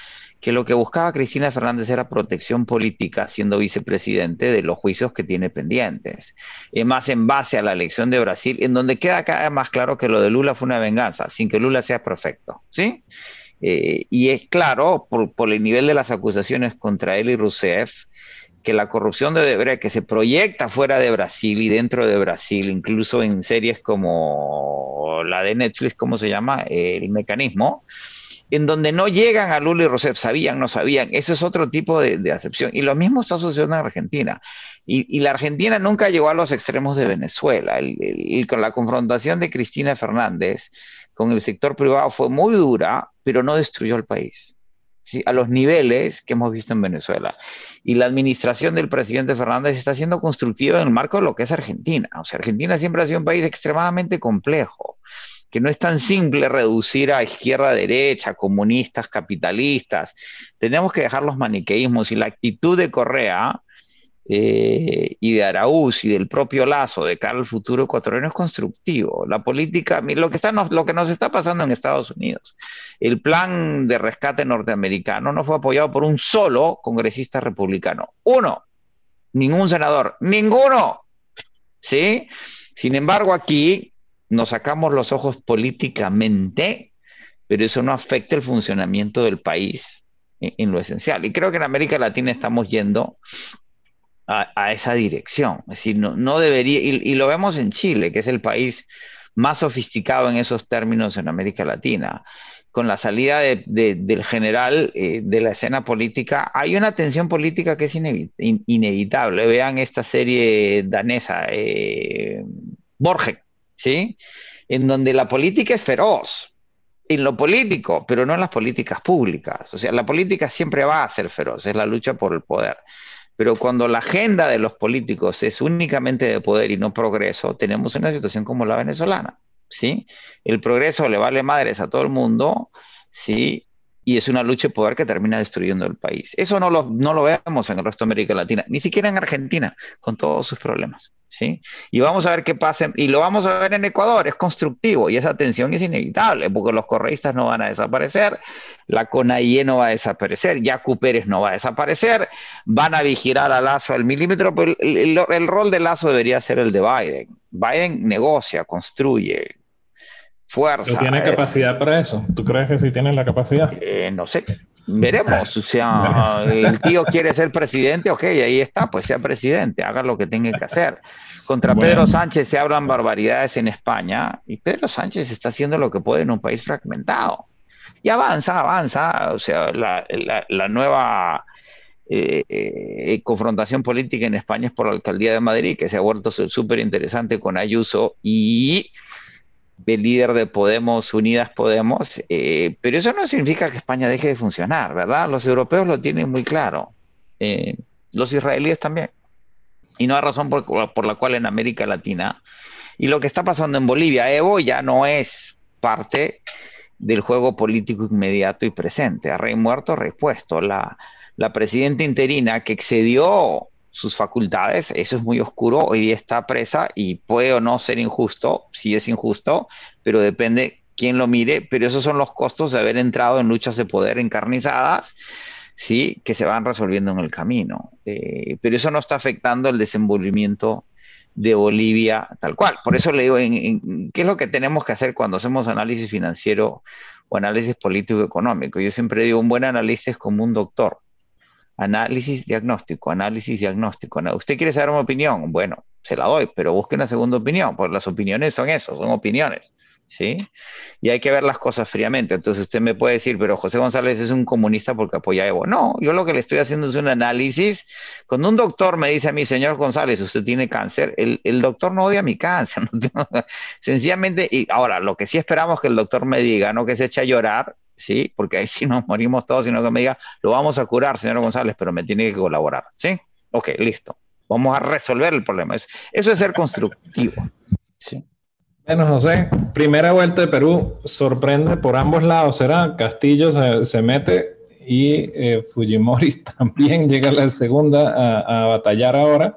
que lo que buscaba Cristina Fernández era protección política siendo vicepresidente de los juicios que tiene pendientes. Es más en base a la elección de Brasil, en donde queda cada vez más claro que lo de Lula fue una venganza, sin que Lula sea perfecto, ¿sí? Eh, y es claro, por, el nivel de las acusaciones contra él y Rousseff, que la corrupción de ver que se proyecta fuera de Brasil y dentro de Brasil, incluso en series como la de Netflix, ¿cómo se llama? El mecanismo, en donde no llegan a Lula y Rousseff, sabían, no sabían, ese es otro tipo de, acepción. Y lo mismo está sucediendo en Argentina. Y, la Argentina nunca llegó a los extremos de Venezuela. El, con la confrontación de Cristina Fernández con el sector privado fue muy dura, pero no destruyó el país. A los niveles que hemos visto en Venezuela. Y la administración del presidente Fernández está siendo constructiva en el marco de lo que es Argentina. O sea, Argentina siempre ha sido un país extremadamente complejo que no es tan simple reducir a izquierda, derecha, comunistas, capitalistas. Tenemos que dejar los maniqueísmos y la actitud de Correa eh, y de Araúz y del propio Lazo de cara al futuro ecuatoriano es constructivo. La política, lo que, está, lo que nos está pasando en Estados Unidos, el plan de rescate norteamericano no fue apoyado por un solo congresista republicano. Uno, ningún senador, ninguno. ¿Sí? Sin embargo, aquí nos sacamos los ojos políticamente, pero eso no afecta el funcionamiento del país e, en, lo esencial. Y creo que en América Latina estamos yendo a, esa dirección. Es decir, no, no debería, y, lo vemos en Chile, que es el país más sofisticado en esos términos en América Latina. Con la salida del general eh, de la escena política, hay una tensión política que es inevitable. Vean esta serie danesa, eh, Borges. ¿sí? En donde la política es feroz, en lo político, pero no en las políticas públicas. O sea, la política siempre va a ser feroz, es la lucha por el poder. Pero cuando la agenda de los políticos es únicamente de poder y no progreso, tenemos una situación como la venezolana, ¿sí? El progreso le vale madres a todo el mundo, ¿sí? y es una lucha de poder que termina destruyendo el país. Eso no lo, no vemos en el resto de América Latina, ni siquiera en Argentina, con todos sus problemas. ¿sí? Y vamos a ver qué pasa, y lo vamos a ver en Ecuador, es constructivo y esa tensión es inevitable, porque los correístas no van a desaparecer, la CONAIE no va a desaparecer, ya Pérez no va a desaparecer, van a vigilar a Lazo al milímetro, pero el, rol de Lazo debería ser el de Biden. Biden negocia, construye, fuerza. ¿Tiene eh. capacidad para eso? ¿Tú crees que sí tiene la capacidad? Eh, no sé. Veremos. O sea, el tío quiere ser presidente, ok, ahí está, pues sea presidente, haga lo que tenga que hacer. Contra Pedro Sánchez se hablan barbaridades en España y Pedro Sánchez está haciendo lo que puede en un país fragmentado. Y avanza, avanza. O sea, la, nueva eh, confrontación política en España es por la alcaldía de Madrid, que se ha vuelto súper interesante con Ayuso y del líder de Podemos, Unidas Podemos, eh, pero eso no significa que España deje de funcionar, ¿verdad? Los europeos lo tienen muy claro, eh, los israelíes también. Y no hay razón por, la cual en América Latina, y lo que está pasando en Bolivia, Evo ya no es parte del juego político inmediato y presente, rey muerto, rey puesto. La, la presidenta interina que excedió sus facultades, eso es muy oscuro, hoy día está presa y puede o no ser injusto, si es injusto, pero depende quién lo mire, pero esos son los costos de haber entrado en luchas de poder encarnizadas, ¿sí? que se van resolviendo en el camino. Eh, pero eso no está afectando el desenvolvimiento de Bolivia tal cual. Por eso le digo, ¿qué es lo que tenemos que hacer cuando hacemos análisis financiero o análisis político-económico? Yo siempre digo, un buen analista es como un doctor Análisis diagnóstico, análisis diagnóstico. ¿Usted quiere saber una opinión? Bueno, se la doy, pero busque una segunda opinión, porque las opiniones son eso, son opiniones. ¿Sí? Y hay que ver las cosas fríamente. Entonces usted me puede decir, pero José González es un comunista porque apoya a Evo. No, yo lo que le estoy haciendo es un análisis. Cuando un doctor me dice a mí, señor González, usted tiene cáncer, el, doctor no odia mi cáncer. Sencillamente, y ahora, lo que sí esperamos que el doctor me diga, no que se eche a llorar, ¿sí? Porque ahí si nos morimos todos, sino que me diga, lo vamos a curar, señor González, pero me tiene que colaborar, ¿sí? Ok, listo. Vamos a resolver el problema. Eso, es ser constructivo. ¿sí? Bueno, José, primera vuelta de Perú, sorprende por ambos lados, ¿será? Castillo se, mete y eh, Fujimori también llega a la segunda a batallar ahora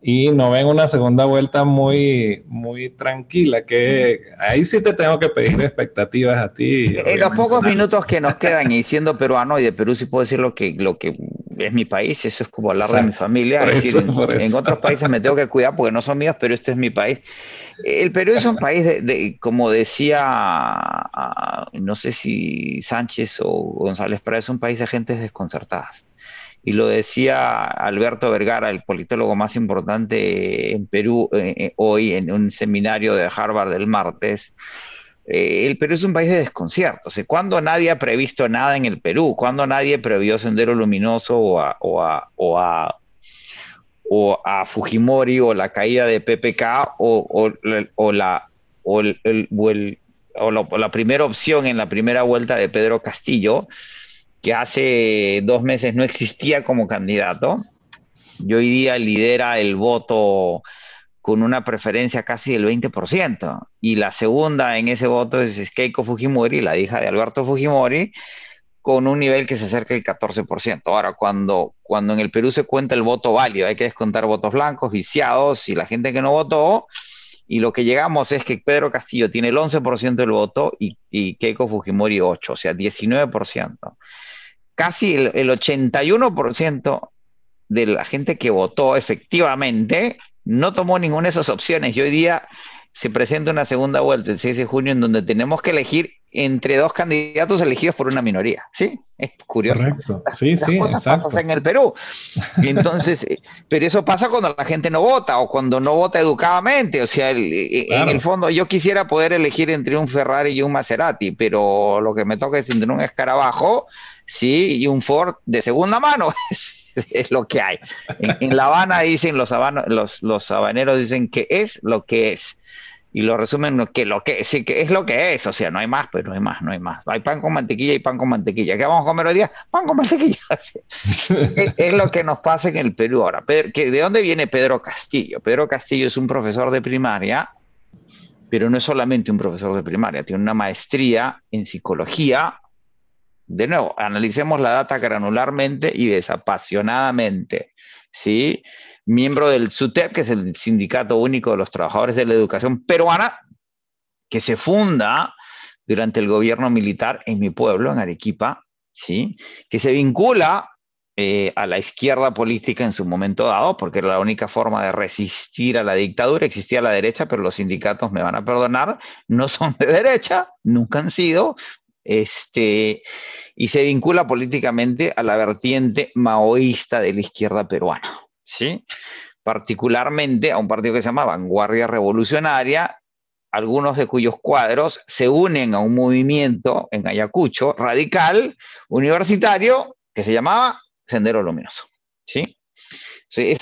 y no ven una segunda vuelta muy, muy tranquila, que ahí sí te tengo que pedir expectativas a ti. En eh, los pocos minutos que nos quedan, y siendo peruano y de Perú sí puedo decir lo que, lo que es mi país, eso es como hablar de mi familia. en, otros países me tengo que cuidar porque no son míos, pero este es mi país. El Perú es un país, de, como decía, ah, no sé si Sánchez o González, pero es un país de gentes desconcertadas y lo decía Alberto Vergara, el politólogo más importante en Perú eh, eh, hoy en un seminario de Harvard del martes, eh, el Perú es un país de desconcierto. O ¿Cuándo nadie ha previsto nada en el Perú? ¿Cuándo nadie previó Sendero Luminoso o a, Fujimori o la caída de PPK o, o la, la primera opción en la primera vuelta de Pedro Castillo? que hace dos meses no existía como candidato y hoy día lidera el voto con una preferencia casi del 20%. Y la segunda en ese voto es Keiko Fujimori, la hija de Alberto Fujimori, con un nivel que se acerca al 14%. Ahora, cuando, cuando en el Perú se cuenta el voto válido, hay que descontar votos blancos, viciados y la gente que no votó, y lo que llegamos es que Pedro Castillo tiene el 11% del voto y, y Keiko Fujimori 8, o sea, 19% casi el, 81% de la gente que votó efectivamente no tomó ninguna de esas opciones. Y hoy día se presenta una segunda vuelta el 6 de junio en donde tenemos que elegir entre dos candidatos elegidos por una minoría. Sí, es curioso. Correcto. Sí, sí, cosas en el Perú. Entonces, eh, pero eso pasa cuando la gente no vota o cuando no vota educadamente. O sea, eh, eh, en el fondo yo quisiera poder elegir entre un Ferrari y un Maserati, pero lo que me toca es entre un escarabajo sí, y un Ford de segunda mano. es lo que hay. En, La Habana dicen los, los, habaneros dicen que es lo que es. Y lo resumen que lo que que es lo que es, o sea, no hay más, pero pues no hay más, no hay más. Hay pan con mantequilla y pan con mantequilla. ¿Qué vamos a comer hoy día? Pan con mantequilla. es, lo que nos pasa en el Perú ahora. ¿De dónde viene Pedro Castillo? Pedro Castillo es un profesor de primaria, pero no es solamente un profesor de primaria, tiene una maestría en psicología de nuevo, analicemos la data granularmente y desapasionadamente, ¿sí? Miembro del SUTEP, que es el Sindicato Único de los Trabajadores de la Educación Peruana, que se funda durante el gobierno militar en mi pueblo, en Arequipa, ¿sí? Que se vincula eh, a la izquierda política en su momento dado, porque era la única forma de resistir a la dictadura, existía la derecha, pero los sindicatos me van a perdonar, no son de derecha, nunca han sido, este, y se vincula políticamente a la vertiente maoísta de la izquierda peruana, ¿sí? particularmente a un partido que se llamaba Vanguardia Revolucionaria, algunos de cuyos cuadros se unen a un movimiento en Ayacucho radical, universitario, que se llamaba Sendero Luminoso. ¿sí?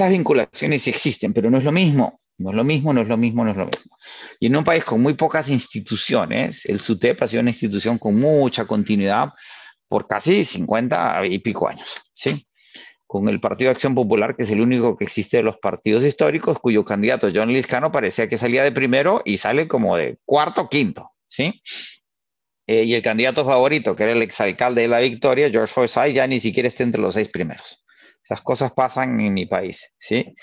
vinculaciones existen, pero no es lo mismo. No es lo mismo, no es lo mismo, no es lo mismo. Y en un país con muy pocas instituciones, el SUTEP ha sido una institución con mucha continuidad por casi 50 y pico años, ¿sí? Con el Partido de Acción Popular, que es el único que existe de los partidos históricos, cuyo candidato John Liscano parecía que salía de primero y sale como de cuarto, quinto, ¿sí? Eh, y el candidato favorito, que era el exalcalde de la Victoria, George Forsyth, ya ni siquiera está entre los seis primeros. Esas cosas pasan en mi país, ¿sí?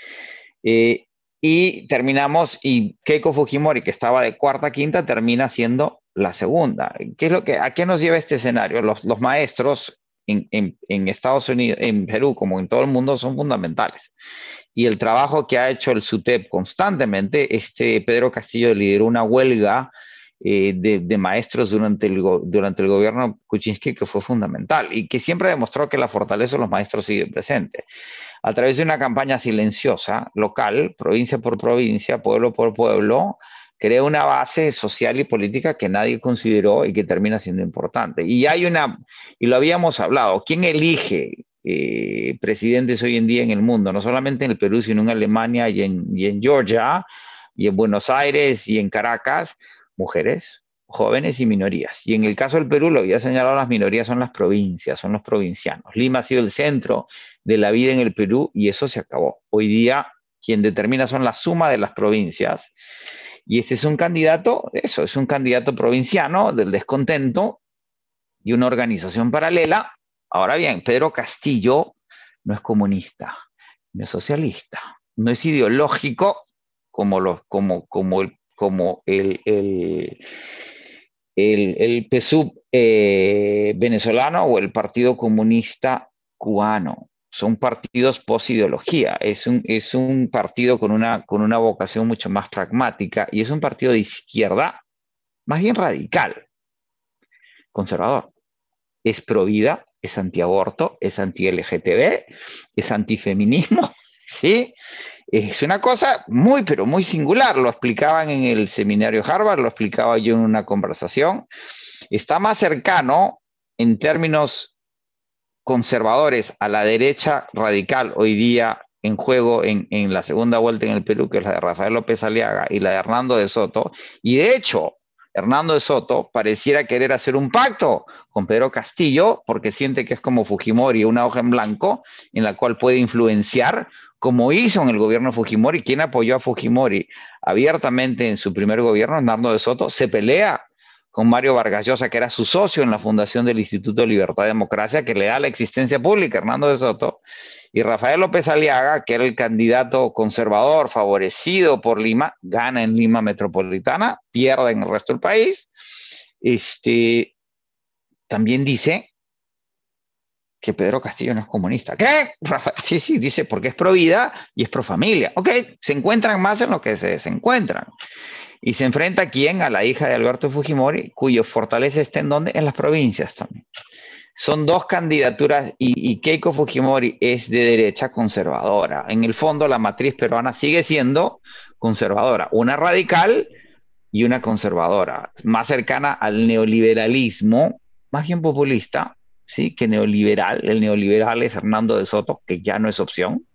Eh, y terminamos, y Keiko Fujimori, que estaba de cuarta a quinta, termina siendo la segunda. ¿Qué es lo que, ¿A qué nos lleva este escenario? Los, maestros en, Estados Unidos, en Perú, como en todo el mundo, son fundamentales. Y el trabajo que ha hecho el SUTEP constantemente, este Pedro Castillo lideró una huelga eh, de, maestros durante el, durante el gobierno Kuczynski que fue fundamental y que siempre demostró que la fortaleza de los maestros sigue presente a través de una campaña silenciosa, local, provincia por provincia, pueblo por pueblo, crea una base social y política que nadie consideró y que termina siendo importante. Y hay una, y lo habíamos hablado, ¿quién elige eh, presidentes hoy en día en el mundo? No solamente en el Perú, sino en Alemania y en, y en Georgia, y en Buenos Aires y en Caracas, mujeres, jóvenes y minorías. Y en el caso del Perú, lo había señalado, las minorías son las provincias, son los provincianos. Lima ha sido el centro de la vida en el Perú y eso se acabó. Hoy día quien determina son la suma de las provincias. Y este es un candidato, eso, es un candidato provinciano del descontento y una organización paralela. Ahora bien, Pedro Castillo no es comunista, no es socialista, no es ideológico como, como, como, el, como el, el, PSUV eh, venezolano o el Partido Comunista cubano son partidos post-ideología, es un, es un partido con una, con una vocación mucho más pragmática y es un partido de izquierda más bien radical, conservador. Es pro-vida, es antiaborto, es anti-LGTB, es antifeminismo, ¿sí? Es una cosa muy, pero muy singular. Lo explicaban en el seminario Harvard, lo explicaba yo en una conversación. Está más cercano en términos conservadores a la derecha radical hoy día en juego en, la segunda vuelta en el Perú, que es la de Rafael López Aliaga y la de Hernando de Soto. Y de hecho, Hernando de Soto pareciera querer hacer un pacto con Pedro Castillo porque siente que es como Fujimori, una hoja en blanco en la cual puede influenciar como hizo en el gobierno Fujimori, quien apoyó a Fujimori abiertamente en su primer gobierno, Hernando de Soto, se pelea con Mario Vargas Llosa, que era su socio en la fundación del Instituto de Libertad y Democracia, que le da la existencia pública, Hernando de Soto, y Rafael López Aliaga, que era el candidato conservador favorecido por Lima, gana en Lima metropolitana, pierde en el resto del país. Este, también dice que Pedro Castillo no es comunista. ¿Qué? sí, sí, dice porque es pro vida y es pro familia. Ok, se encuentran más en lo que se desencuentran. ¿Y se enfrenta a quién? A la hija de Alberto Fujimori, cuyo fortaleza está en donde? En las provincias también. Son dos candidaturas y, Keiko Fujimori es de derecha conservadora. En el fondo, la matriz peruana sigue siendo conservadora. Una radical y una conservadora, más cercana al neoliberalismo, más bien populista, ¿sí? Que neoliberal. El neoliberal es Hernando de Soto, que ya no es opción,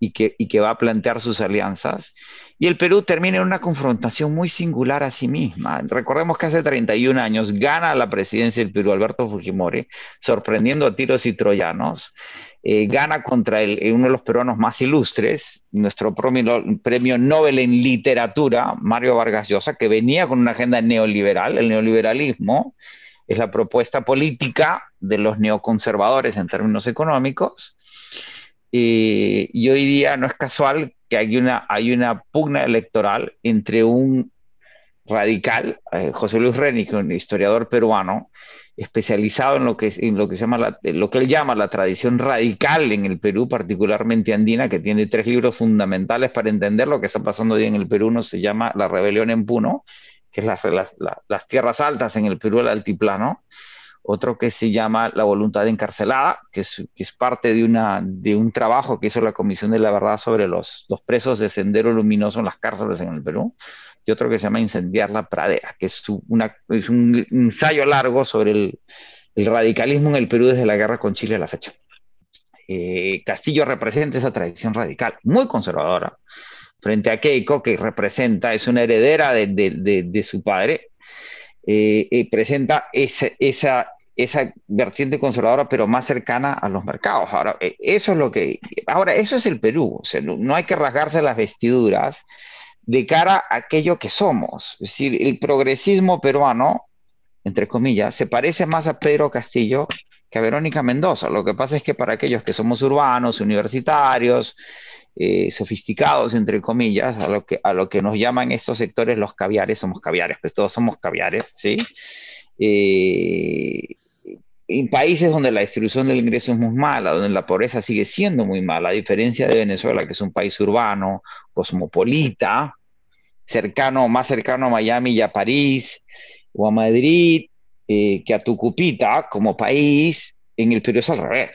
y que, y que va a plantear sus alianzas y el Perú termina en una confrontación muy singular a sí misma. Recordemos que hace 31 años gana la presidencia del Perú Alberto Fujimori, sorprendiendo a tiros y troyanos. Eh, gana contra eh, uno de los peruanos más ilustres, nuestro premio, Nobel en literatura, Mario Vargas Llosa, que venía con una agenda neoliberal. El neoliberalismo es la propuesta política de los neoconservadores en términos económicos. Eh, y hoy día no es casual que hay una, hay una pugna electoral entre un radical, eh, José Luis es un historiador peruano, especializado en lo que, en lo que, se llama lo que él llama la tradición radical en el Perú, particularmente andina, que tiene tres libros fundamentales para entender lo que está pasando hoy en el Perú. Uno se llama La rebelión en Puno, que es las tierras altas en el Perú, el altiplano otro que se llama La voluntad encarcelada, que es, que es parte de, una, de un trabajo que hizo la Comisión de la Verdad sobre los, los presos de Sendero Luminoso en las cárceles en el Perú, y otro que se llama Incendiar la Pradera, que es, una, un ensayo largo sobre el, radicalismo en el Perú desde la guerra con Chile a la fecha. Eh, Castillo representa esa tradición radical, muy conservadora, frente a Keiko, que representa, es una heredera de, de, de su padre, eh, eh, presenta esa, esa, esa, vertiente conservadora, pero más cercana a los mercados. Ahora, eh, eso es lo que. Ahora, eso es el Perú. no, no, hay que rasgarse las vestiduras de cara a aquello que somos. Es decir, el progresismo peruano, entre comillas, se parece más a Pedro Castillo que a Verónica Mendoza. Lo que pasa es que para aquellos que somos urbanos, universitarios, eh, sofisticados, entre comillas, a lo, que, a lo que nos llaman estos sectores los caviares, somos caviares, pues todos somos caviares, ¿sí? Eh, en países donde la distribución del ingreso es muy mala, donde la pobreza sigue siendo muy mala, a diferencia de Venezuela, que es un país urbano, cosmopolita, cercano, más cercano a Miami y a París, o a Madrid, eh, que a Tucupita como país, en el periodo es al revés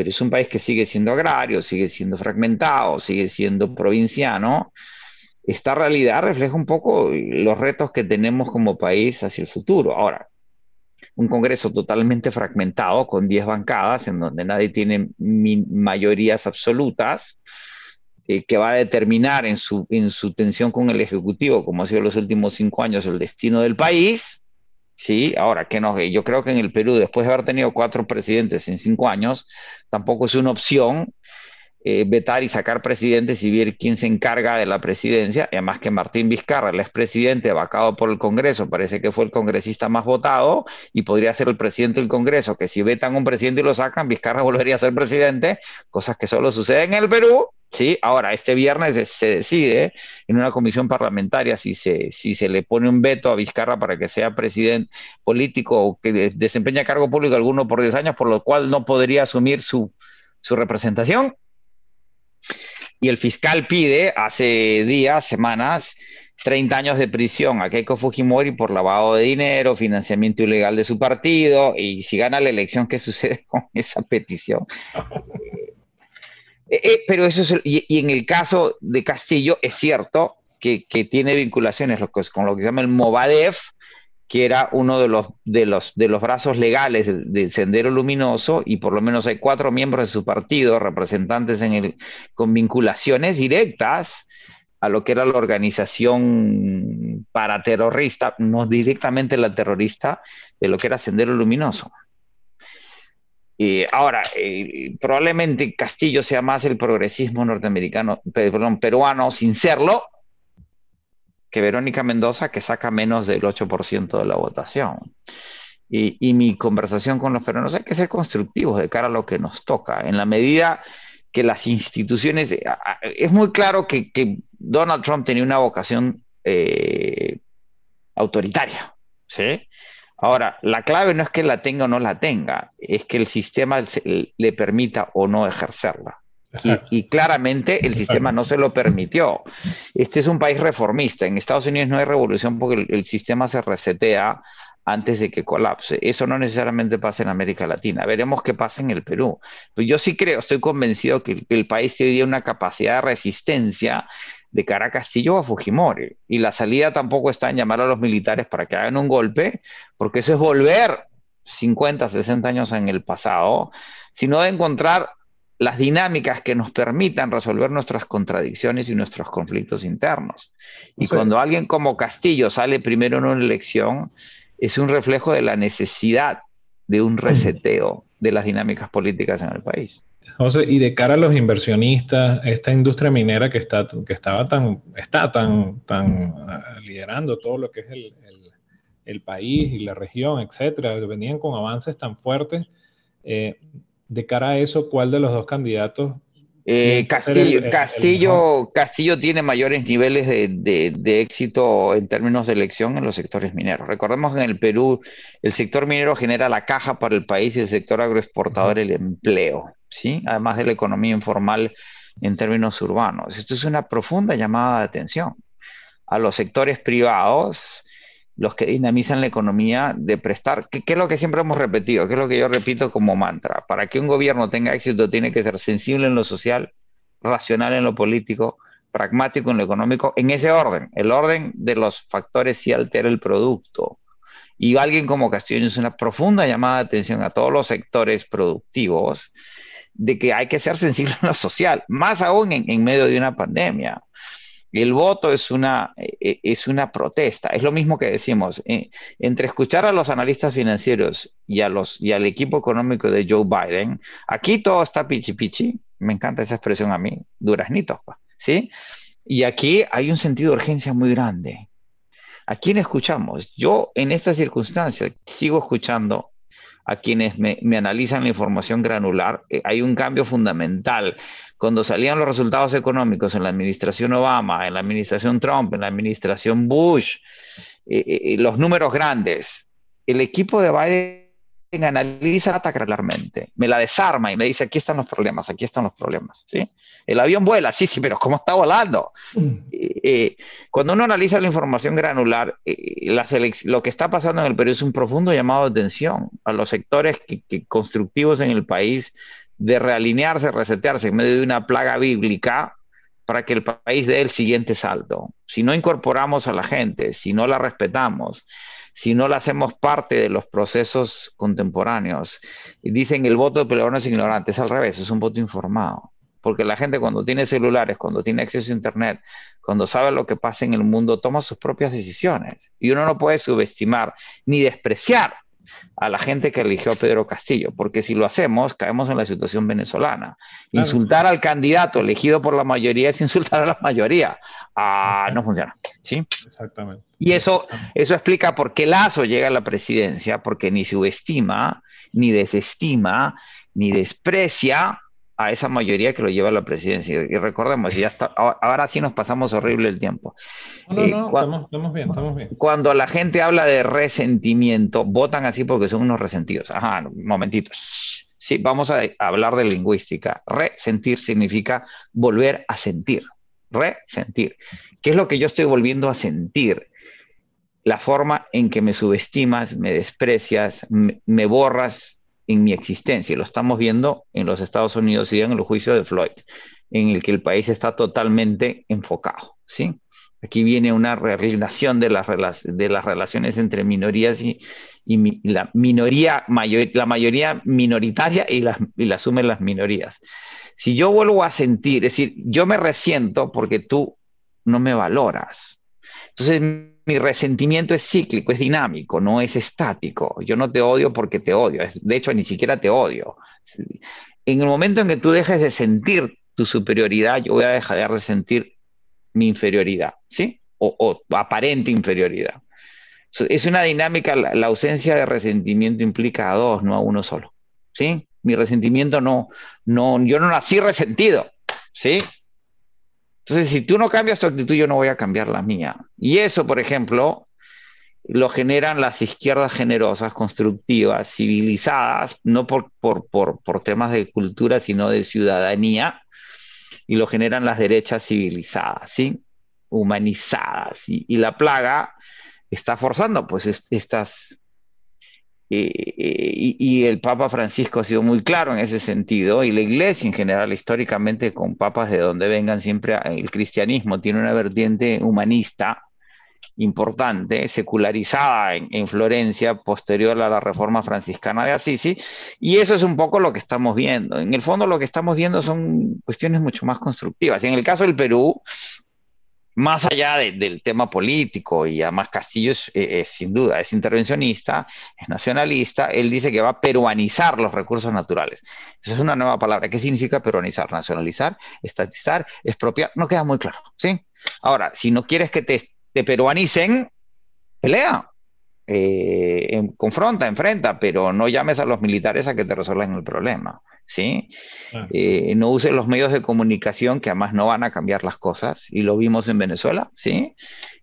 pero es un país que sigue siendo agrario, sigue siendo fragmentado, sigue siendo provinciano. Esta realidad refleja un poco los retos que tenemos como país hacia el futuro. Ahora, un Congreso totalmente fragmentado, con 10 bancadas, en donde nadie tiene mayorías absolutas, eh, que va a determinar en su, en su tensión con el Ejecutivo, como ha sido los últimos cinco años, el destino del país Sí, ahora que no, yo creo que en el Perú, después de haber tenido cuatro presidentes en cinco años, tampoco es una opción eh, vetar y sacar presidentes y ver quién se encarga de la presidencia. Además que Martín Vizcarra, el expresidente, vacado por el Congreso, parece que fue el congresista más votado y podría ser el presidente del Congreso, que si vetan un presidente y lo sacan, Vizcarra volvería a ser presidente, cosas que solo suceden en el Perú ¿sí? Ahora, este viernes se decide en una comisión parlamentaria si se, si se le pone un veto a Vizcarra para que sea presidente político o que desempeñe cargo público alguno por 10 años, por lo cual no podría asumir su, su representación. Y el fiscal pide hace días, semanas, 30 años de prisión a Keiko Fujimori por lavado de dinero, financiamiento ilegal de su partido, y si gana la elección, ¿qué sucede con esa petición? Eh, eh, pero eso y, en el caso de Castillo es cierto que, tiene vinculaciones con lo que se llama el Movadef, que era uno de los, de los, de los brazos legales del, Sendero Luminoso, y por lo menos hay cuatro miembros de su partido, representantes en con vinculaciones directas a lo que era la organización paraterrorista, no directamente la terrorista, de lo que era Sendero Luminoso y eh, ahora, eh, probablemente Castillo sea más el progresismo norteamericano, perdón, peruano sin serlo, que Verónica Mendoza, que saca menos del 8% de la votación. Y, y, mi conversación con los peruanos, hay que ser constructivos de cara a lo que nos toca, en la medida que las instituciones, eh, es muy claro que, Donald Trump tenía una vocación autoritaria, ¿sí? Ahora, la clave no es que la tenga o no la tenga, es que el sistema le permita o no ejercerla. Y, claramente el sistema no se lo permitió. Este es un país reformista. En Estados Unidos no hay revolución porque el, sistema se resetea antes de que colapse. Eso no necesariamente pasa en América Latina. Veremos qué pasa en el Perú. Pero pues yo sí creo, estoy convencido que el país tiene una capacidad de resistencia de cara a Castillo o a Fujimori. Y la salida tampoco está en llamar a los militares para que hagan un golpe, porque eso es volver 50, 60 años en el pasado, sino de encontrar las dinámicas que nos permitan resolver nuestras contradicciones y nuestros conflictos internos. Y cuando alguien como Castillo sale primero en una elección, es un reflejo de la necesidad de un reseteo de las dinámicas políticas en el país. José, y de cara a los inversionistas, esta industria minera que está, que estaba tan, está tan, tan ah, liderando todo lo que es el, país y la región, etcétera, venían con avances tan fuertes. Eh, de cara a eso, ¿cuál de los dos candidatos eh, Castillo, Castillo, Castillo tiene mayores niveles de, éxito en términos de elección en los sectores mineros. Recordemos que en el Perú el sector minero genera la caja para el país y el sector agroexportador el empleo, ¿sí? además de la economía informal en términos urbanos. Esto es una profunda llamada de atención a los sectores privados los que dinamizan la economía de prestar, que, es lo que siempre hemos repetido, que es lo que yo repito como mantra. Para que un gobierno tenga éxito tiene que ser sensible en lo social, racional en lo político, pragmático en lo económico, en ese orden. El orden de los factores si altera el producto. Y alguien como Castillo es una profunda llamada de atención a todos los sectores productivos de que hay que ser sensible en lo social, más aún en medio de una pandemia. El voto es una, e, e, es una protesta. Es lo mismo que decimos. Eh, entre escuchar a los analistas financieros y, a los, y al equipo económico de Joe Biden, aquí todo está pichi pichi. Me encanta esa expresión a mí, duraznito, pues, ¿sí? Y aquí hay un sentido de urgencia muy grande. ¿A quién escuchamos? Yo en estas circunstancias sigo escuchando a quienes me, analizan la información granular, eh, hay un cambio fundamental. Cuando salían los resultados económicos en la administración Obama, en la administración Trump, en la administración Bush, eh, eh, los números grandes, el equipo de Biden analiza el ataque mente me la desarma y me dice, aquí están los problemas, aquí están los problemas, ¿sí? El avión vuela, sí, sí, pero ¿cómo está volando? Mm. cuando uno analiza la información granular, eh, la lo que está pasando en el Perú es un profundo llamado de atención a los sectores constructivos en el país de realinearse, resetearse en medio de una plaga bíblica para que el país dé el siguiente salto. Si no incorporamos a la gente, si no la respetamos, si no la hacemos parte de los procesos contemporáneos. Dicen el voto de no es ignorante, es al revés, es un voto informado. Porque la gente cuando tiene celulares, cuando tiene acceso a Internet, cuando sabe lo que pasa en el mundo, toma sus propias decisiones. Y uno no puede subestimar ni despreciar a la gente que eligió a Pedro Castillo, porque si lo hacemos, caemos en la situación venezolana. Insultar al candidato elegido por la mayoría es insultar a la mayoría ah, no funciona. ¿sí? Exactamente. Y eso, eso explica por qué Lazo llega a la presidencia, porque ni subestima, ni desestima, ni desprecia a esa mayoría que lo lleva a la presidencia. Y recordemos, ya ahora sí nos pasamos horrible el tiempo. no, eh, estamos, bien, estamos bien. Cuando la gente habla de resentimiento, votan así porque son unos resentidos. Ajá, momentitos. Sí, vamos a hablar de lingüística. Resentir significa volver a sentir resentir. ¿Qué es lo que yo estoy volviendo a sentir? La forma en que me subestimas, me desprecias, me borras en mi existencia. Lo estamos viendo en los Estados Unidos y en el juicio de Floyd, en el que el país está totalmente enfocado, ¿sí? Aquí viene una realización de las, de las relaciones entre minorías y, y, la minoría, mayor, la mayoría minoritaria y la, y la asumen las minorías. Si yo vuelvo a sentir, es decir, yo me resiento porque tú no me valoras. Entonces mi resentimiento es cíclico, es dinámico, no es estático. Yo no te odio porque te odio. De hecho, ni siquiera te odio. En el momento en que tú dejes de sentir tu superioridad, yo voy a dejar de resentir mi inferioridad, ¿sí? O, o aparente inferioridad es una dinámica, la, ausencia de resentimiento implica a dos, no a uno solo. ¿Sí? Mi resentimiento no, no, yo no nací resentido. ¿Sí? Entonces, si tú no cambias tu actitud, yo no voy a cambiar la mía. Y eso, por ejemplo, lo generan las izquierdas generosas, constructivas, civilizadas, no por, por, temas de cultura, sino de ciudadanía, y lo generan las derechas civilizadas, ¿sí? humanizadas. y la plaga está forzando pues estas... Eh, eh, y, el Papa Francisco ha sido muy claro en ese sentido, y la Iglesia en general, históricamente, con papas de donde vengan, siempre ah, el cristianismo tiene una vertiente humanista importante, secularizada en, en Florencia, posterior a la reforma franciscana de Assisi, y eso es un poco lo que estamos viendo. En el fondo lo que estamos viendo son cuestiones mucho más constructivas. En el caso del Perú, más allá del tema político, y además Castillo eh, es, sin duda, es intervencionista, es nacionalista, él dice que va a peruanizar los recursos naturales. Esa es una nueva palabra. ¿Qué significa peruanizar? Nacionalizar, estatizar, expropiar, no queda muy claro, ¿sí? Ahora, si no quieres que te, te peruanicen, pelea, eh, confronta, enfrenta, pero no llames a los militares a que te resuelvan el problema, ¿sí? Eh, no uses los medios de comunicación que además no van a cambiar las cosas, y lo vimos en Venezuela, ¿sí?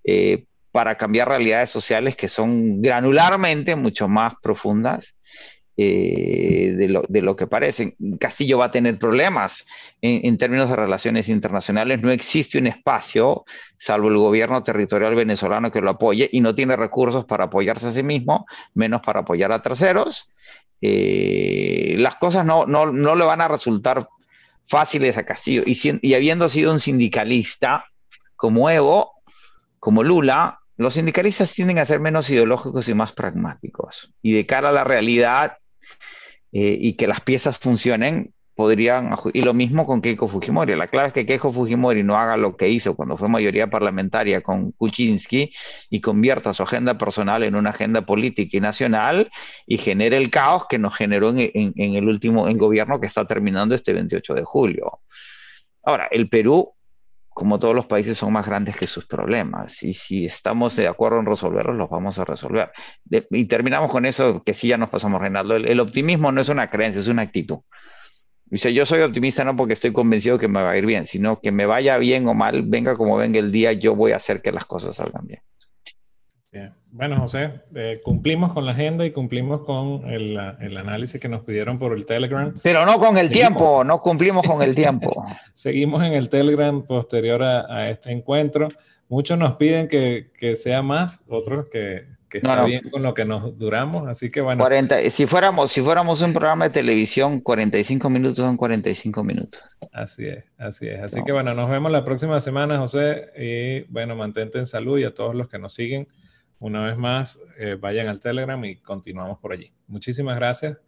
Eh, para cambiar realidades sociales que son granularmente mucho más profundas eh, de, lo, que parece Castillo va a tener problemas en, términos de relaciones internacionales. No existe un espacio, salvo el gobierno territorial venezolano que lo apoye, y no tiene recursos para apoyarse a sí mismo, menos para apoyar a terceros. Eh, las cosas no, le van a resultar fáciles a Castillo. Y, y habiendo sido un sindicalista como Evo, como Lula, los sindicalistas tienden a ser menos ideológicos y más pragmáticos. Y de cara a la realidad, eh, y que las piezas funcionen, podrían... Y lo mismo con Keiko Fujimori. La clave es que Keiko Fujimori no haga lo que hizo cuando fue mayoría parlamentaria con Kuczynski y convierta su agenda personal en una agenda política y nacional y genere el caos que nos generó en, el último en gobierno que está terminando este 28 de julio. Ahora, el Perú como todos los países son más grandes que sus problemas y si estamos de acuerdo en resolverlos, los vamos a resolver. y terminamos con eso, que sí ya nos pasamos, Reinaldo. El, optimismo no es una creencia, es una actitud. Dice, yo soy optimista no porque estoy convencido que me va a ir bien, sino que me vaya bien o mal, venga como venga el día, yo voy a hacer que las cosas salgan bien. Bueno, José, eh, cumplimos con la agenda y cumplimos con el, el, análisis que nos pidieron por el Telegram. Pero no con el tiempo, no cumplimos con el tiempo. seguimos en el Telegram posterior a, este encuentro. Muchos nos piden que, que sea más, otros que, que está bien con lo que nos duramos, así que bueno. 40, si, fuéramos, si fuéramos un programa de televisión, 45 minutos son 45 minutos. Así es, así es. Así que bueno, nos vemos la próxima semana, José, y bueno, mantente en salud y a todos los que nos siguen. Una vez más, eh, vayan al Telegram y continuamos por allí. Muchísimas gracias.